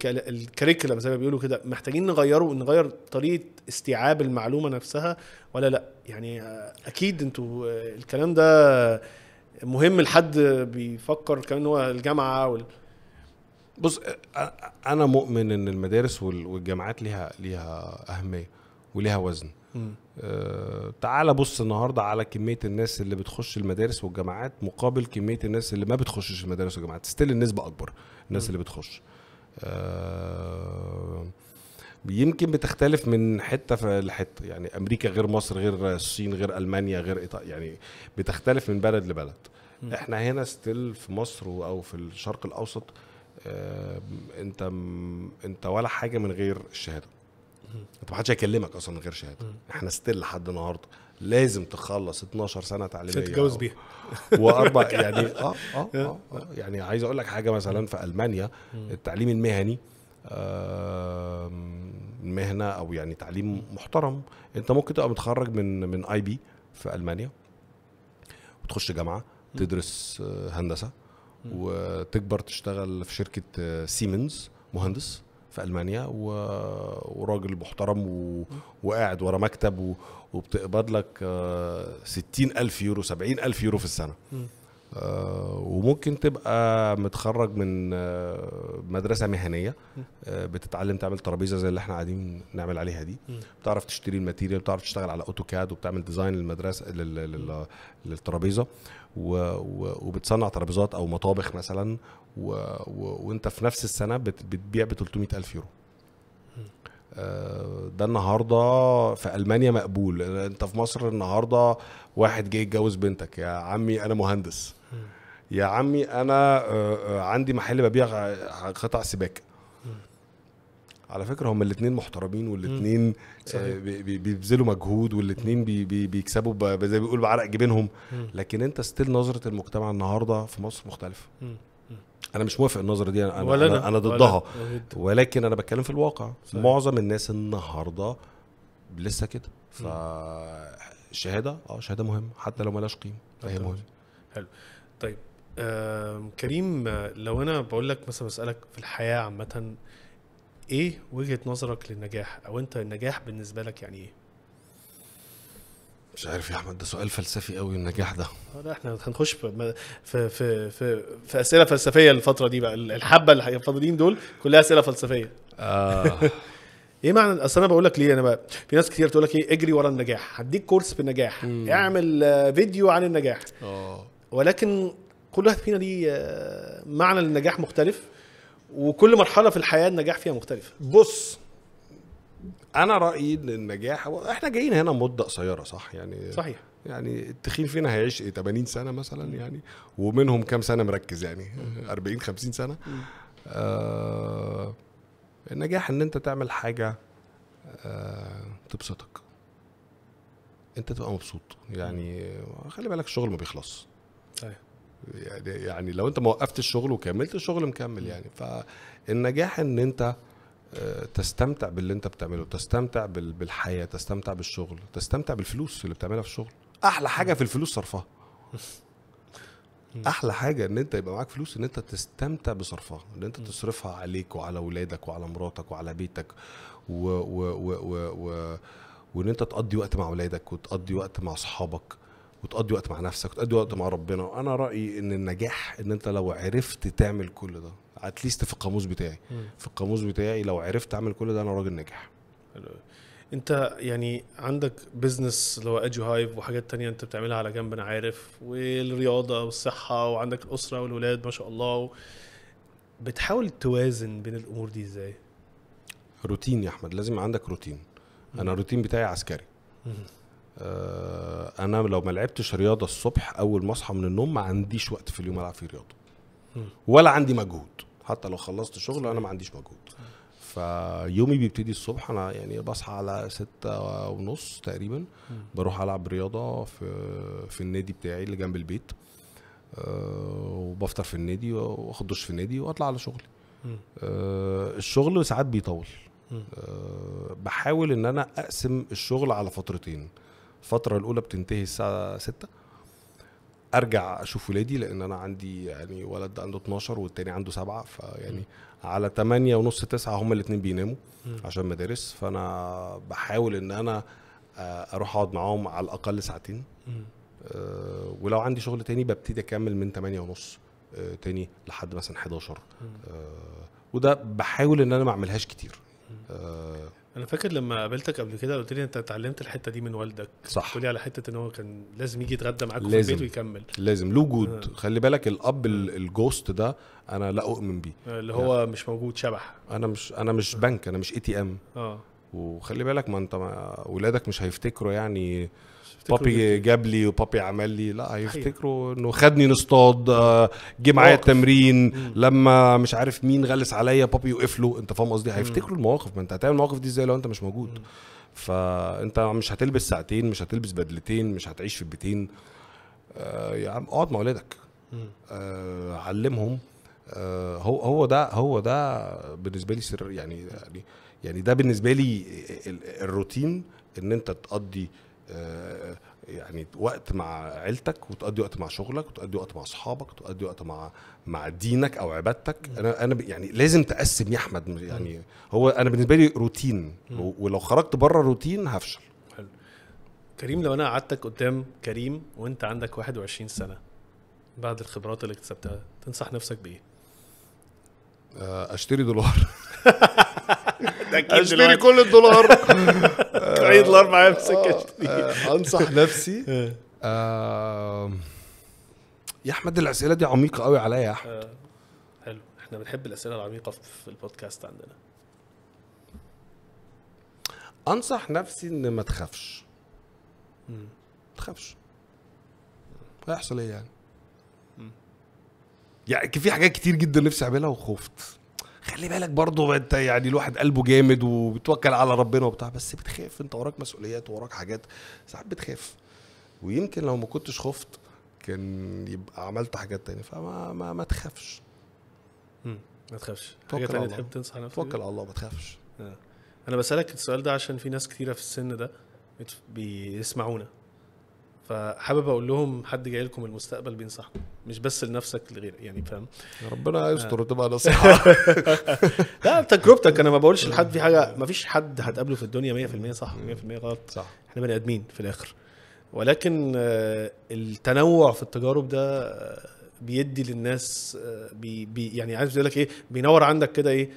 الكريكولم زي ما بيقولوا كده محتاجين نغيره نغير طريقه استيعاب المعلومه نفسها ولا لا يعني اكيد انتوا الكلام ده مهم لحد بيفكر كمان هو الجامعه وال... بص انا مؤمن ان المدارس والجامعات ليها ليها اهميه وليها وزن آه تعال بص النهارده على كميه الناس اللي بتخش المدارس والجامعات مقابل كميه الناس اللي ما بتخشش المدارس والجامعات ستيل النسبه اكبر الناس م. اللي بتخش آه يمكن بتختلف من حته لحته يعني امريكا غير مصر غير الصين غير المانيا غير ايطاليا يعني بتختلف من بلد لبلد م. احنا هنا ستيل في مصر او في الشرق الاوسط آه انت انت ولا حاجه من غير الشهاده انت محدش هيكلمك اصلا من غير شهاده احنا ستيل لحد النهارده لازم تخلص 12 سنه تعليميه تتجوز بيها واربع يعني آه, آه, آه, اه يعني عايز اقول لك حاجه مثلا في المانيا التعليم المهني آه مهنه او يعني تعليم محترم انت ممكن تبقى متخرج من من اي بي في المانيا وتخش جامعه تدرس آه، هندسه وتكبر تشتغل في شركه سيمنز آه، مهندس في المانيا و... وراجل محترم و... وقاعد ورا مكتب و... وبتقبض لك آه، ستين ألف يورو سبعين ألف يورو في السنة آه، وممكن تبقى متخرج من آه، مدرسه مهنيه بتتعلم تعمل ترابيزه زي اللي احنا قاعدين نعمل عليها دي بتعرف تشتري الماتيريال بتعرف تشتغل على اوتوكاد وبتعمل ديزاين للمدرسه للترابيزه وبتصنع ترابيزات او مطابخ مثلا و... و... وانت في نفس السنه بت... بتبيع ب 300000 يورو آه، ده النهارده في المانيا مقبول انت في مصر النهارده واحد جاي يتجوز بنتك يا عمي انا مهندس يا عمي انا آه، آه، عندي محل ببيع قطع سباكه على فكره هما الاثنين محترمين والاثنين بيبذلوا مجهود والاثنين بيكسبوا زي ما بيقولوا بعرق جبينهم لكن انت ستيل نظره المجتمع النهارده في مصر مختلفه انا مش موافق النظره دي انا ولا انا, أنا ضدها ولكن انا بتكلم في الواقع صحيح. معظم الناس النهارده لسه كده فالشهاده اه شهاده مهمه حتى لو مالهاش قيمه هي مهمه حلو طيب آه كريم لو انا بقول لك مثلا بسالك في الحياه عامه ايه وجهه نظرك للنجاح او انت النجاح بالنسبه لك يعني ايه مش عارف يا احمد ده سؤال فلسفي قوي النجاح ده اه، لا احنا هنخش في في في في, في اسئله فلسفيه الفتره دي بقى الحبه اللي فاضلين دول كلها اسئله فلسفيه آه. ايه معنى اصل انا بقول لك ليه انا بقى في ناس كتير تقول لك ايه اجري ورا النجاح هديك كورس في النجاح مم. اعمل آه، فيديو عن النجاح اه ولكن كل واحد فينا ليه آه، معنى النجاح مختلف وكل مرحله في الحياه النجاح فيها مختلف بص انا رايي ان النجاح هو احنا جايين هنا مده قصيره صح يعني صحيح يعني التخين فينا هيعيش 80 إيه، سنه مثلا يعني ومنهم كام سنه مركز يعني 40 50 سنه آه النجاح ان انت تعمل حاجه آه تبسطك انت تبقى مبسوط يعني خلي بالك الشغل ما بيخلصش يعني يعني لو انت ما وقفتش الشغل وكملت الشغل مكمل يعني فالنجاح ان انت تستمتع باللي انت بتعمله تستمتع بالحياه تستمتع بالشغل تستمتع بالفلوس اللي بتعملها في الشغل احلى حاجه في الفلوس صرفها احلى حاجه ان انت يبقى معاك فلوس ان انت تستمتع بصرفها ان انت تصرفها عليك وعلى اولادك وعلى مراتك وعلى بيتك و, و, و, و, و وان انت تقضي وقت مع اولادك وتقضي وقت مع اصحابك وتقضي وقت مع نفسك وتقضي وقت مع ربنا انا رايي ان النجاح ان انت لو عرفت تعمل كل ده اتليست في القاموس بتاعي م. في القاموس بتاعي لو عرفت اعمل كل ده انا راجل ناجح انت يعني عندك بزنس اللي هو اجو هايف وحاجات تانية انت بتعملها على جنب انا عارف والرياضه والصحه وعندك الاسره والولاد ما شاء الله بتحاول توازن بين الامور دي ازاي؟ روتين يا احمد لازم عندك روتين م. انا الروتين بتاعي عسكري م. آه، انا لو ما لعبتش رياضه الصبح اول ما اصحى من النوم ما عنديش وقت في اليوم العب فيه رياضه ولا عندي مجهود حتى لو خلصت شغل انا ما عنديش مجهود فيومي بيبتدي الصبح انا يعني بصحى على ستة ونص تقريبا بروح العب رياضه في في النادي بتاعي اللي جنب البيت آه، وبفطر في النادي واخد دش في النادي واطلع على شغلي آه، الشغل ساعات بيطول آه، بحاول ان انا اقسم الشغل على فترتين الفتره الاولى بتنتهي الساعه 6 ارجع اشوف ولادي لان انا عندي يعني ولد عنده 12 والتاني عنده سبعه فيعني على 8 ونص 9 هما الاثنين بيناموا عشان مدارس فانا بحاول ان انا آه، اروح اقعد معاهم على الاقل ساعتين أه ولو عندي شغل تاني ببتدي اكمل من 8 ونص أه تاني لحد مثلا 11 أه وده بحاول ان انا ما اعملهاش كتير انا فاكر لما قابلتك قبل كده قلت لي انت اتعلمت الحته دي من والدك صح قلت لي على حته ان هو كان لازم يجي يتغدى معاك في البيت ويكمل لازم له وجود آه. خلي بالك الاب الجوست آه. ده انا لا اؤمن بيه آه، اللي هو يعني. مش موجود شبح انا مش انا مش آه. بنك انا مش اي تي ام اه وخلي بالك ما انت ما ولادك مش هيفتكروا يعني آه بابي إيه؟ جاب لي وبابي عمل لي لا هيفتكروا انه خدني نصطاد آه، جه معايا التمرين لما مش عارف مين غلس عليا بابي وقف له انت فاهم قصدي هيفتكروا المواقف ما انت هتعمل المواقف دي ازاي لو انت مش موجود مم. فانت مش هتلبس ساعتين مش هتلبس بدلتين مش هتعيش في البيتين آه، يا عم اقعد مع اولادك آه، علمهم هو هو ده هو ده بالنسبه لي سر يعني يعني يعني ده بالنسبه لي الروتين ان انت تقضي آه، يعني وقت مع عيلتك وتقضي وقت مع شغلك وتقضي وقت مع اصحابك وتقضي وقت مع مع دينك او عبادتك انا انا يعني لازم تقسم يا احمد يعني هو انا بالنسبه لي روتين ولو خرجت بره الروتين هفشل حلو كريم لو انا قعدتك قدام كريم وانت عندك 21 سنه بعد الخبرات اللي اكتسبتها تنصح نفسك بايه؟ آه، اشتري دولار اشتري كل الدولار عيد الاربع سكه آه، آه، انصح نفسي آه. يا احمد الاسئله دي عميقه قوي عليا يا احمد حلو احنا بنحب الاسئله العميقه في البودكاست عندنا انصح نفسي ان ما تخافش ما تخافش هيحصل ايه يعني يعني في حاجات كتير جدا نفسي اعملها وخفت خلي بالك برضه انت يعني الواحد قلبه جامد وبتوكل على ربنا وبتاع بس بتخاف انت وراك مسؤوليات وراك حاجات ساعات بتخاف ويمكن لو ما كنتش خفت كان يبقى عملت حاجات تانية فما ما, ما تخافش ما تخافش حاجة تانية تحب تنصح نفسك توكل على الله ما تخافش آه. انا بسألك السؤال ده عشان في ناس كتيرة في السن ده بيسمعونا فحابب اقول لهم حد جاي لكم المستقبل بينصحكم مش بس لنفسك لغير يعني فاهم ربنا يستر آه. تبقى نصيحه لا تجربتك انا ما بقولش لحد في حاجه ما فيش حد هتقابله في الدنيا 100% صح 100% غلط صح احنا بني ادمين في الاخر ولكن آه، التنوع في التجارب ده آه، بيدي للناس بي بي يعني عايز اقول لك ايه بينور عندك كده ايه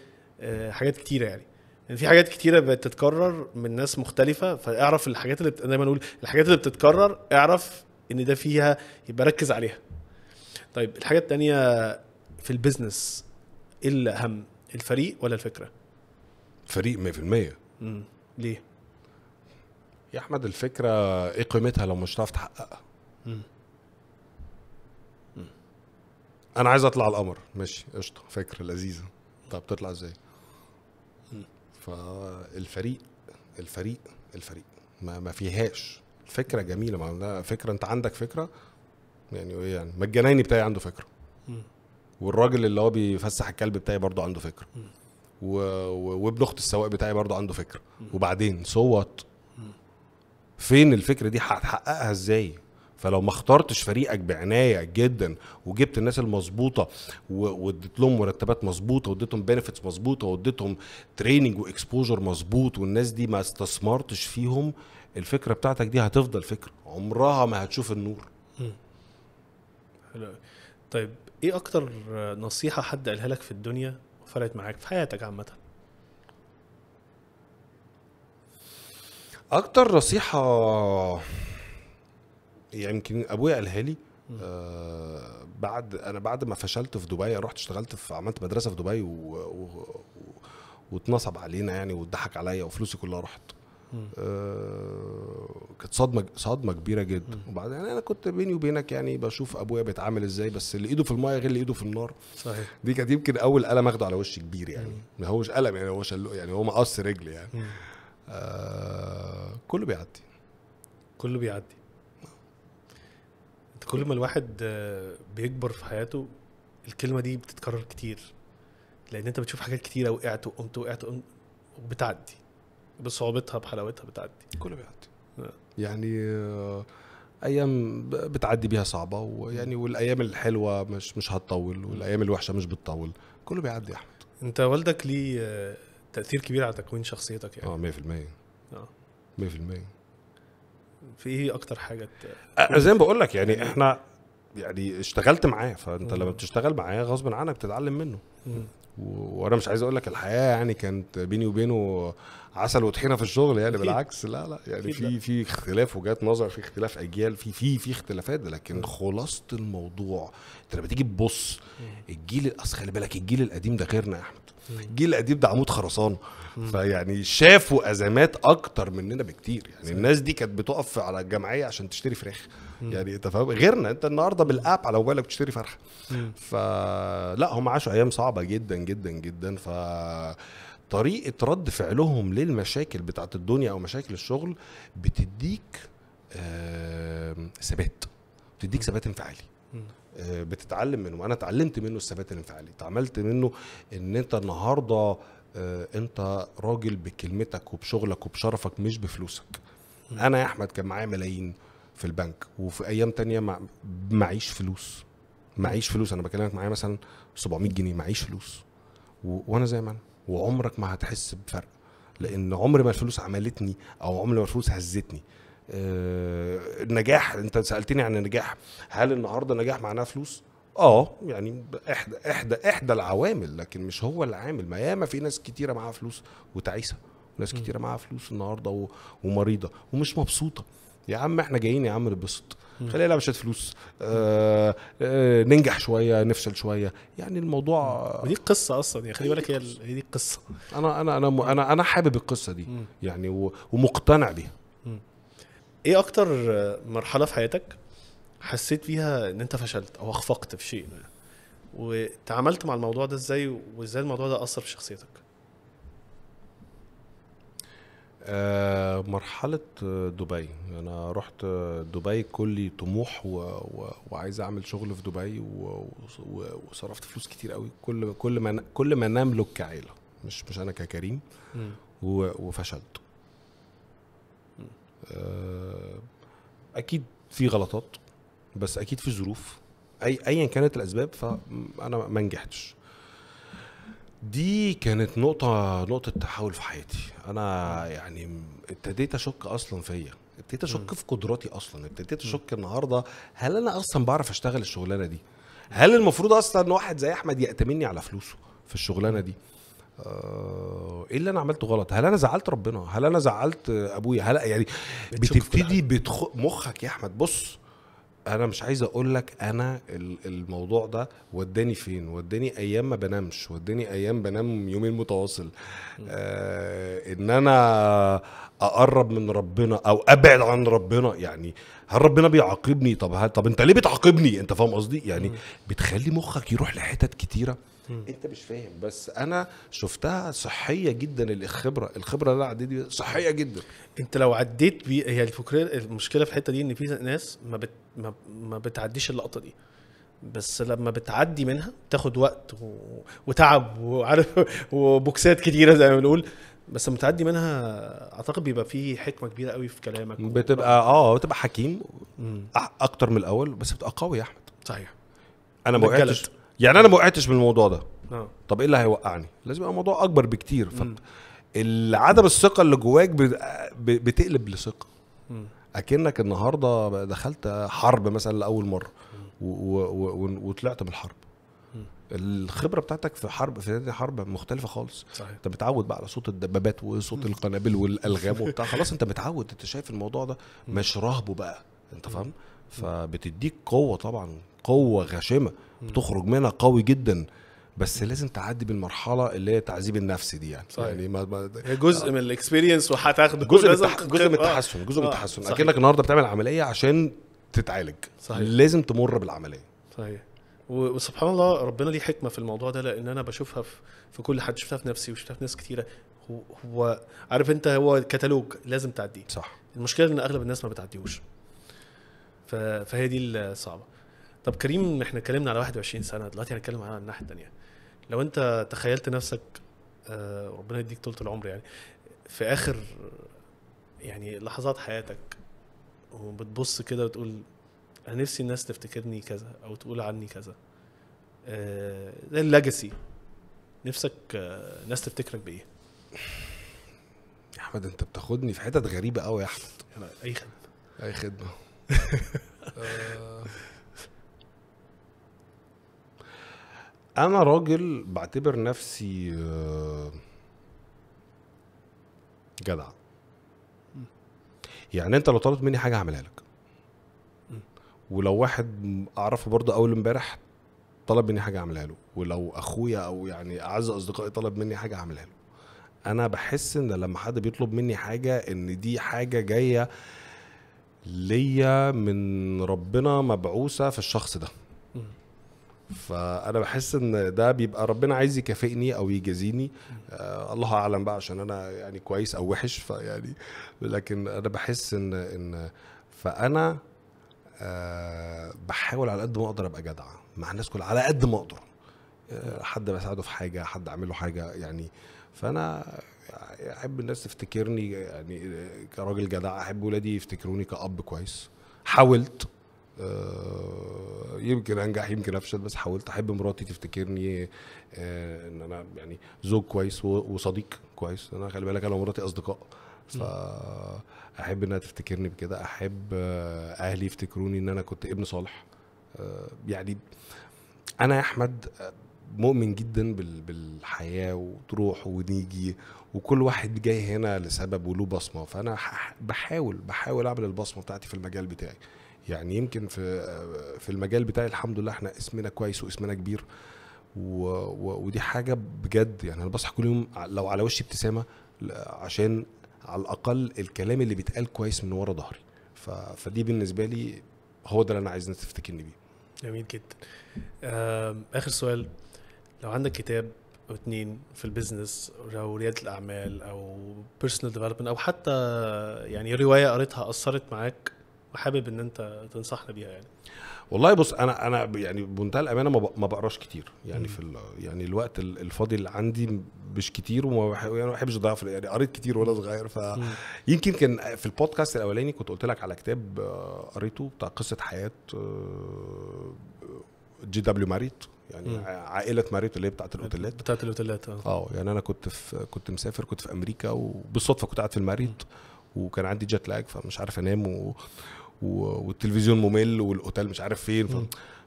حاجات كتيره يعني يعني في حاجات كتيره بتتكرر من ناس مختلفه فاعرف الحاجات اللي بت... دايما اقول الحاجات اللي بتتكرر اعرف ان ده فيها يبقى ركز عليها طيب الحاجه التانية في البيزنس ايه الاهم الفريق ولا الفكره فريق 100% امم ليه يا احمد الفكره ايه قيمتها لو مش هتعرف تحققها انا عايز اطلع القمر ماشي قشطه فكره لذيذه طب تطلع ازاي فالفريق الفريق الفريق ما, ما فيهاش فكره جميله ما فكره انت عندك فكره يعني ايه يعني ما الجنايني بتاعي عنده فكره والراجل اللي هو بيفسح الكلب بتاعي برضه عنده فكره و... وابن اخت السواق بتاعي برضه عنده فكره وبعدين صوت فين الفكره دي هتحققها ازاي فلو ما اخترتش فريقك بعنايه جدا وجبت الناس المظبوطه واديت لهم مرتبات مظبوطه واديتهم بنفيتس مظبوطه واديتهم تريننج واكسبوجر مظبوط والناس دي ما استثمرتش فيهم الفكره بتاعتك دي هتفضل فكره عمرها ما هتشوف النور حلو طيب ايه اكتر نصيحه حد قالها لك في الدنيا وفرقت معاك في حياتك عامه اكتر نصيحه يعني يمكن يعني ابويا قالها لي آه بعد انا بعد ما فشلت في دبي رحت اشتغلت في عملت مدرسه في دبي واتنصب علينا يعني واتضحك عليا وفلوسي كلها راحت آه كانت صدمه صدمه كبيره جدا وبعدين يعني انا كنت بيني وبينك يعني بشوف ابويا بيتعامل ازاي بس اللي ايده في المايه غير اللي ايده في النار صحيح دي كانت يمكن اول قلم اخده على وشي كبير يعني ما هوش قلم يعني هو شلو يعني هو مقص رجلي يعني آه كله بيعدي كله بيعدي كل ما الواحد آه، بيكبر في حياته الكلمه دي بتتكرر كتير لان انت بتشوف حاجات كتيره وقعت وقمت وقعت وبتعدي بصعوبتها بحلاوتها بتعدي كله بيعدي آه. يعني آه، ايام بتعدي بيها صعبه ويعني والايام الحلوه مش مش هتطول والايام الوحشه مش بتطول كله بيعدي يا احمد انت والدك ليه تاثير كبير على تكوين شخصيتك يعني اه 100% اه 100% في ايه اكتر حاجه زي ما بقول لك يعني احنا يعني اشتغلت معاه فانت لما بتشتغل معاه غصب عنك بتتعلم منه وانا مش عايز اقول لك الحياه يعني كانت بيني وبينه عسل وطحينه في الشغل يعني بالعكس لا لا يعني في في اختلاف وجهات نظر في اختلاف اجيال في في في اختلافات لكن خلاصه الموضوع انت لما تيجي تبص الجيل اصل خلي بالك الجيل القديم ده غيرنا يا احمد الجيل القديم ده عمود خرسان فيعني شافوا ازمات اكتر مننا بكتير يعني صحيح. الناس دي كانت بتقف على الجمعيه عشان تشتري فراخ يعني انت فاهم غيرنا انت النهارده بالاب على موبايلك بتشتري فرخه فلا هم عاشوا ايام صعبه جدا جدا جدا جدا ف طريقه رد فعلهم للمشاكل بتاعت الدنيا او مشاكل الشغل بتديك ثبات بتديك ثبات انفعالي آه، بتتعلم منه انا اتعلمت منه الثبات الانفعالي اتعلمت منه ان انت النهارده آه، انت راجل بكلمتك وبشغلك وبشرفك مش بفلوسك انا يا احمد كان معايا ملايين في البنك وفي ايام تانية مع... معيش فلوس معيش فلوس انا بكلمك معايا مثلا 700 جنيه معيش فلوس وانا زي ما انا وعمرك ما هتحس بفرق لان عمر ما الفلوس عملتني او عمر ما الفلوس هزتني آه النجاح انت سالتني عن النجاح هل النهارده نجاح معناه فلوس اه يعني احدى احدى احدى العوامل لكن مش هو العامل ما ياما في ناس كتيره معاها فلوس وتعيسه وناس كتيره معاها فلوس النهارده ومريضه ومش مبسوطه يا عم احنا جايين يا عم نبسط خلينا نلعب شويه فلوس آه،, آه ننجح شويه نفشل شويه يعني الموضوع دي قصه اصلا يعني خلي بالك هي دي القصه انا انا انا انا انا حابب القصه دي يعني ومقتنع بيها ايه اكتر مرحله في حياتك حسيت فيها ان انت فشلت او اخفقت في شيء وتعاملت مع الموضوع ده ازاي وازاي الموضوع ده اثر في شخصيتك آه، مرحلة آه، دبي أنا رحت آه، دبي كلي طموح و... و... وعايز أعمل شغل في دبي و... و... وصرفت فلوس كتير قوي كل كل ما كل ما نملك كعيلة مش مش أنا ككريم و... وفشلت آه أكيد في غلطات بس أكيد في ظروف أي أيا كانت الأسباب فأنا ما نجحتش دي كانت نقطة نقطة تحول في حياتي أنا يعني ابتديت أشك أصلا فيا ابتديت أشك في قدراتي أصلا ابتديت أشك النهاردة هل أنا أصلا بعرف أشتغل الشغلانة دي هل المفروض أصلا أن واحد زي أحمد يأتمني على فلوسه في الشغلانة دي آه، ايه اللي انا عملته غلط هل انا زعلت ربنا هل انا زعلت ابويا هل يعني بتبتدي بتخ... مخك يا احمد بص انا مش عايز اقول لك انا الموضوع ده وداني فين وداني ايام ما بنامش وداني ايام بنام يومين متواصل آه ان انا اقرب من ربنا او ابعد عن ربنا يعني هل ربنا بيعاقبني طب طب انت ليه بتعاقبني انت فاهم قصدي يعني بتخلي مخك يروح لحتت كتيره انت مش فاهم بس انا شفتها صحيه جدا الخبره الخبره اللي عديت بيها صحيه جدا انت لو عديت بي هي الفكره المشكله في الحته دي ان في ناس ما بت ما, ما بتعديش اللقطه دي بس لما بتعدي منها تاخد وقت و... وتعب وعارف وبوكسات كتيره زي ما بنقول بس لما تعدي منها اعتقد بيبقى فيه حكمه كبيره قوي في كلامك بتبقى و... اه بتبقى حكيم اكتر من الاول بس بتبقى قوي يا احمد صحيح انا ما وقعتش يعني انا ما وقعتش من الموضوع ده أوه. طب ايه اللي هيوقعني لازم يبقى الموضوع اكبر بكتير عدم الثقه اللي جواك بتقلب لثقه اكنك النهارده دخلت حرب مثلا لاول مره وطلعت من الحرب الخبره بتاعتك في حرب في هذه الحرب مختلفه خالص صحيح. انت متعود بقى على صوت الدبابات وصوت القنابل والالغام وبتاع خلاص انت متعود انت شايف الموضوع ده مش رهبه بقى انت فاهم فبتديك قوه طبعا قوه غاشمه بتخرج منها قوي جدا بس لازم تعدي بالمرحله اللي هي التعذيب النفسي دي يعني صحيح. يعني ما ما جزء آه. من الاكسبيرينس وهتاخده جزء من التح... جزء من التحسن جزء من التحسن آه. اكنك النهارده بتعمل عمليه عشان تتعالج صحيح. لازم تمر بالعمليه صحيح وسبحان الله ربنا ليه حكمه في الموضوع ده لان انا بشوفها في, في كل حد شفتها في نفسي وشفتها في ناس كتيره هو, هو عارف انت هو كتالوج لازم تعديه صح المشكله ان اغلب الناس ما بتعديهوش فهي دي الصعبه طب كريم احنا اتكلمنا على 21 سنه دلوقتي هنتكلم على الناحيه الثانيه لو انت تخيلت نفسك آه، ربنا يديك طولة العمر يعني في اخر يعني لحظات حياتك وبتبص كده وتقول انا نفسي الناس تفتكرني كذا او تقول عني كذا آه، ده الليجاسي نفسك آه، الناس تفتكرك بايه؟ يا احمد انت بتاخدني في حتت غريبه قوي يا احمد اي خدمه اي خدمه انا راجل بعتبر نفسي آه، جدع يعني انت لو طلبت مني حاجه هعملها لك ولو واحد اعرفه برضه اول امبارح طلب مني حاجه اعملها له ولو اخويا او يعني اعز اصدقائي طلب مني حاجه اعملها له انا بحس ان لما حد بيطلب مني حاجه ان دي حاجه جايه ليا من ربنا مبعوثه في الشخص ده فانا بحس ان ده بيبقى ربنا عايز يكافئني او يجازيني آه الله اعلم بقى عشان انا يعني كويس او وحش فيعني لكن انا بحس ان ان فانا آه بحاول على قد ما اقدر ابقى جدع مع الناس كلها على قد ما اقدر آه حد بساعده في حاجه حد اعمل له حاجه يعني فانا احب الناس تفتكرني يعني كراجل جدع احب ولادي يفتكروني كاب كويس حاولت آه يمكن انجح يمكن افشل بس حاولت احب مراتي تفتكرني آه، ان انا يعني زوج كويس وصديق كويس انا خلي بالك انا ومراتي اصدقاء فاحب انها تفتكرني بكده احب آه، اهلي يفتكروني ان انا كنت ابن صالح آه، يعني انا يا احمد مؤمن جدا بالحياه وتروح ونيجي وكل واحد جاي هنا لسبب وله بصمه فانا بحاول بحاول اعمل البصمه بتاعتي في المجال بتاعي يعني يمكن في في المجال بتاعي الحمد لله احنا اسمنا كويس واسمنا كبير و و ودي حاجه بجد يعني انا بصحى كل يوم لو على وشي ابتسامه عشان على الاقل الكلام اللي بيتقال كويس من ورا ظهري فدي بالنسبه لي هو ده اللي انا عايز الناس تفتكرني بيه جميل جدا اخر سؤال لو عندك كتاب او اتنين في البيزنس او رياده الاعمال او بيرسونال ديفلوبمنت او حتى يعني روايه قريتها اثرت معاك وحابب ان انت تنصحنا بيها يعني والله بص انا انا يعني بمنتهى الامانه ما بقراش كتير يعني م. في يعني الوقت الفاضي اللي عندي مش كتير وما يعني بحبش اضيع في يعني قريت كتير وانا صغير فيمكن كان في البودكاست الاولاني كنت قلت لك على كتاب آه، قريته بتاع قصه حياه آه، جي دبليو ماريت يعني مم. عائله ماريت اللي هي بتاعت الاوتيلات بتاعت الاوتيلات اه, آه، يعني انا كنت في كنت مسافر كنت في امريكا وبالصدفه كنت قاعد في الماريت وكان عندي جت لاج فمش عارف انام و... والتلفزيون ممل والاوتيل مش عارف فين ف...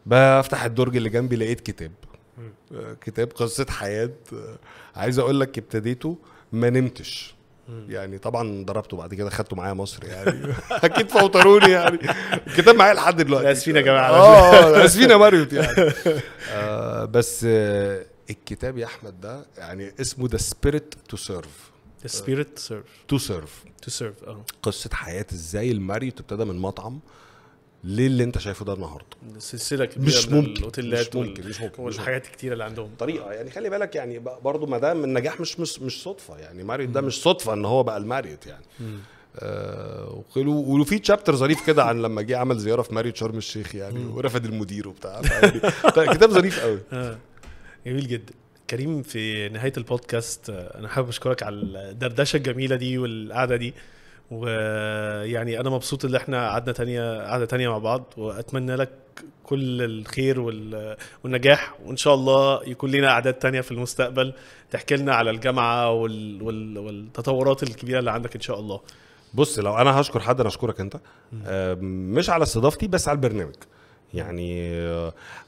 بفتح الدرج اللي جنبي لقيت كتاب آه، كتاب قصه حياه آه، عايز اقول لك ابتديته ما نمتش يعني طبعا ضربته بعد كده خدته معايا مصر يعني اكيد فوتروني يعني الكتاب معايا لحد دلوقتي اسفين يا جماعه اه, آه، اسفين يا مريوت يعني بس الكتاب يا احمد ده يعني اسمه ذا سبيريت تو سيرف سبيريت سيرف تو سيرف تو سيرف اه قصه حياه ازاي الماري تبتدى من مطعم ليه اللي انت شايفه ده النهارده سلسله كبيره مش ممكن الاوتيلات مش ممكن مش ممكن والحاجات الكتيره اللي عندهم طريقه يعني خلي بالك يعني برضو ما دام النجاح مش مش مش صدفه يعني ماريوت ده مش صدفه ان هو بقى الماريوت يعني آه آه وفي تشابتر ظريف كده عن لما جه عمل زياره في ماريوت شرم الشيخ يعني ورفد المدير وبتاع طيب، طيب، كتاب ظريف قوي آه، جميل جدا كريم في نهايه البودكاست انا حابب اشكرك على الدردشه الجميله دي والقعده دي ويعني انا مبسوط ان احنا قعدنا تانية قعده تانية مع بعض واتمنى لك كل الخير والنجاح وان شاء الله يكون لنا اعداد تانية في المستقبل تحكي لنا على الجامعه والتطورات الكبيره اللي عندك ان شاء الله بص لو انا هشكر حد انا اشكرك انت آه، مش على استضافتي بس على البرنامج يعني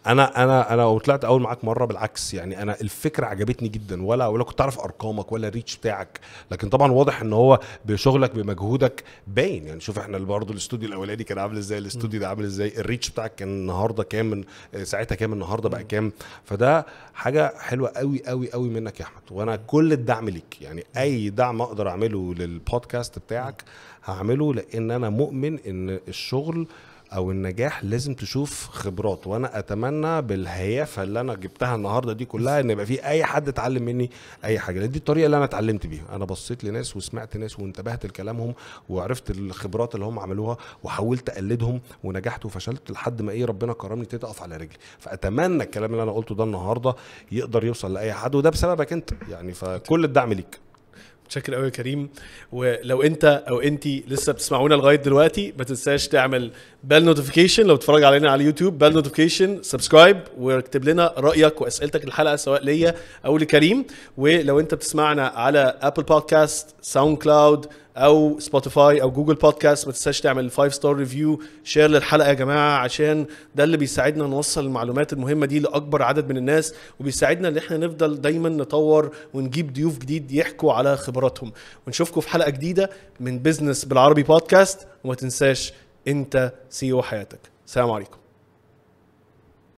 انا انا انا وطلعت اول معاك مره بالعكس يعني انا الفكره عجبتني جدا ولا ولا كنت اعرف ارقامك ولا الريتش بتاعك لكن طبعا واضح ان هو بشغلك بمجهودك باين يعني شوف احنا برضه الاستوديو الاولاني كان عامل ازاي الاستوديو ده عامل ازاي الريتش بتاعك كان النهارده كام من ساعتها كام النهارده بقى كام فده حاجه حلوه قوي قوي قوي منك يا احمد وانا كل الدعم ليك يعني اي دعم اقدر اعمله للبودكاست بتاعك هعمله لان انا مؤمن ان الشغل او النجاح لازم تشوف خبرات وانا اتمنى بالهيافه اللي انا جبتها النهارده دي كلها ان يبقى في اي حد اتعلم مني اي حاجه لان دي الطريقه اللي انا اتعلمت بيها انا بصيت لناس وسمعت ناس وانتبهت لكلامهم وعرفت الخبرات اللي هم عملوها وحاولت اقلدهم ونجحت وفشلت لحد ما ايه ربنا كرمني ابتديت اقف على رجلي فاتمنى الكلام اللي انا قلته ده النهارده يقدر يوصل لاي حد وده بسببك انت يعني فكل الدعم ليك متشكر قوي يا كريم ولو انت او انت لسه بتسمعونا لغايه دلوقتي ما تنساش تعمل بال نوتيفيكيشن لو بتتفرج علينا على اليوتيوب بال نوتيفيكيشن سبسكرايب واكتب لنا رايك واسئلتك الحلقه سواء ليا او لكريم ولو انت بتسمعنا على ابل بودكاست ساوند كلاود او سبوتيفاي او جوجل بودكاست ما تنساش تعمل 5 ستار ريفيو شير للحلقه يا جماعه عشان ده اللي بيساعدنا نوصل المعلومات المهمه دي لاكبر عدد من الناس وبيساعدنا ان احنا نفضل دايما نطور ونجيب ضيوف جديد يحكوا على خبراتهم ونشوفكم في حلقه جديده من بزنس بالعربي بودكاست وما تنساش انت سي حياتك سلام عليكم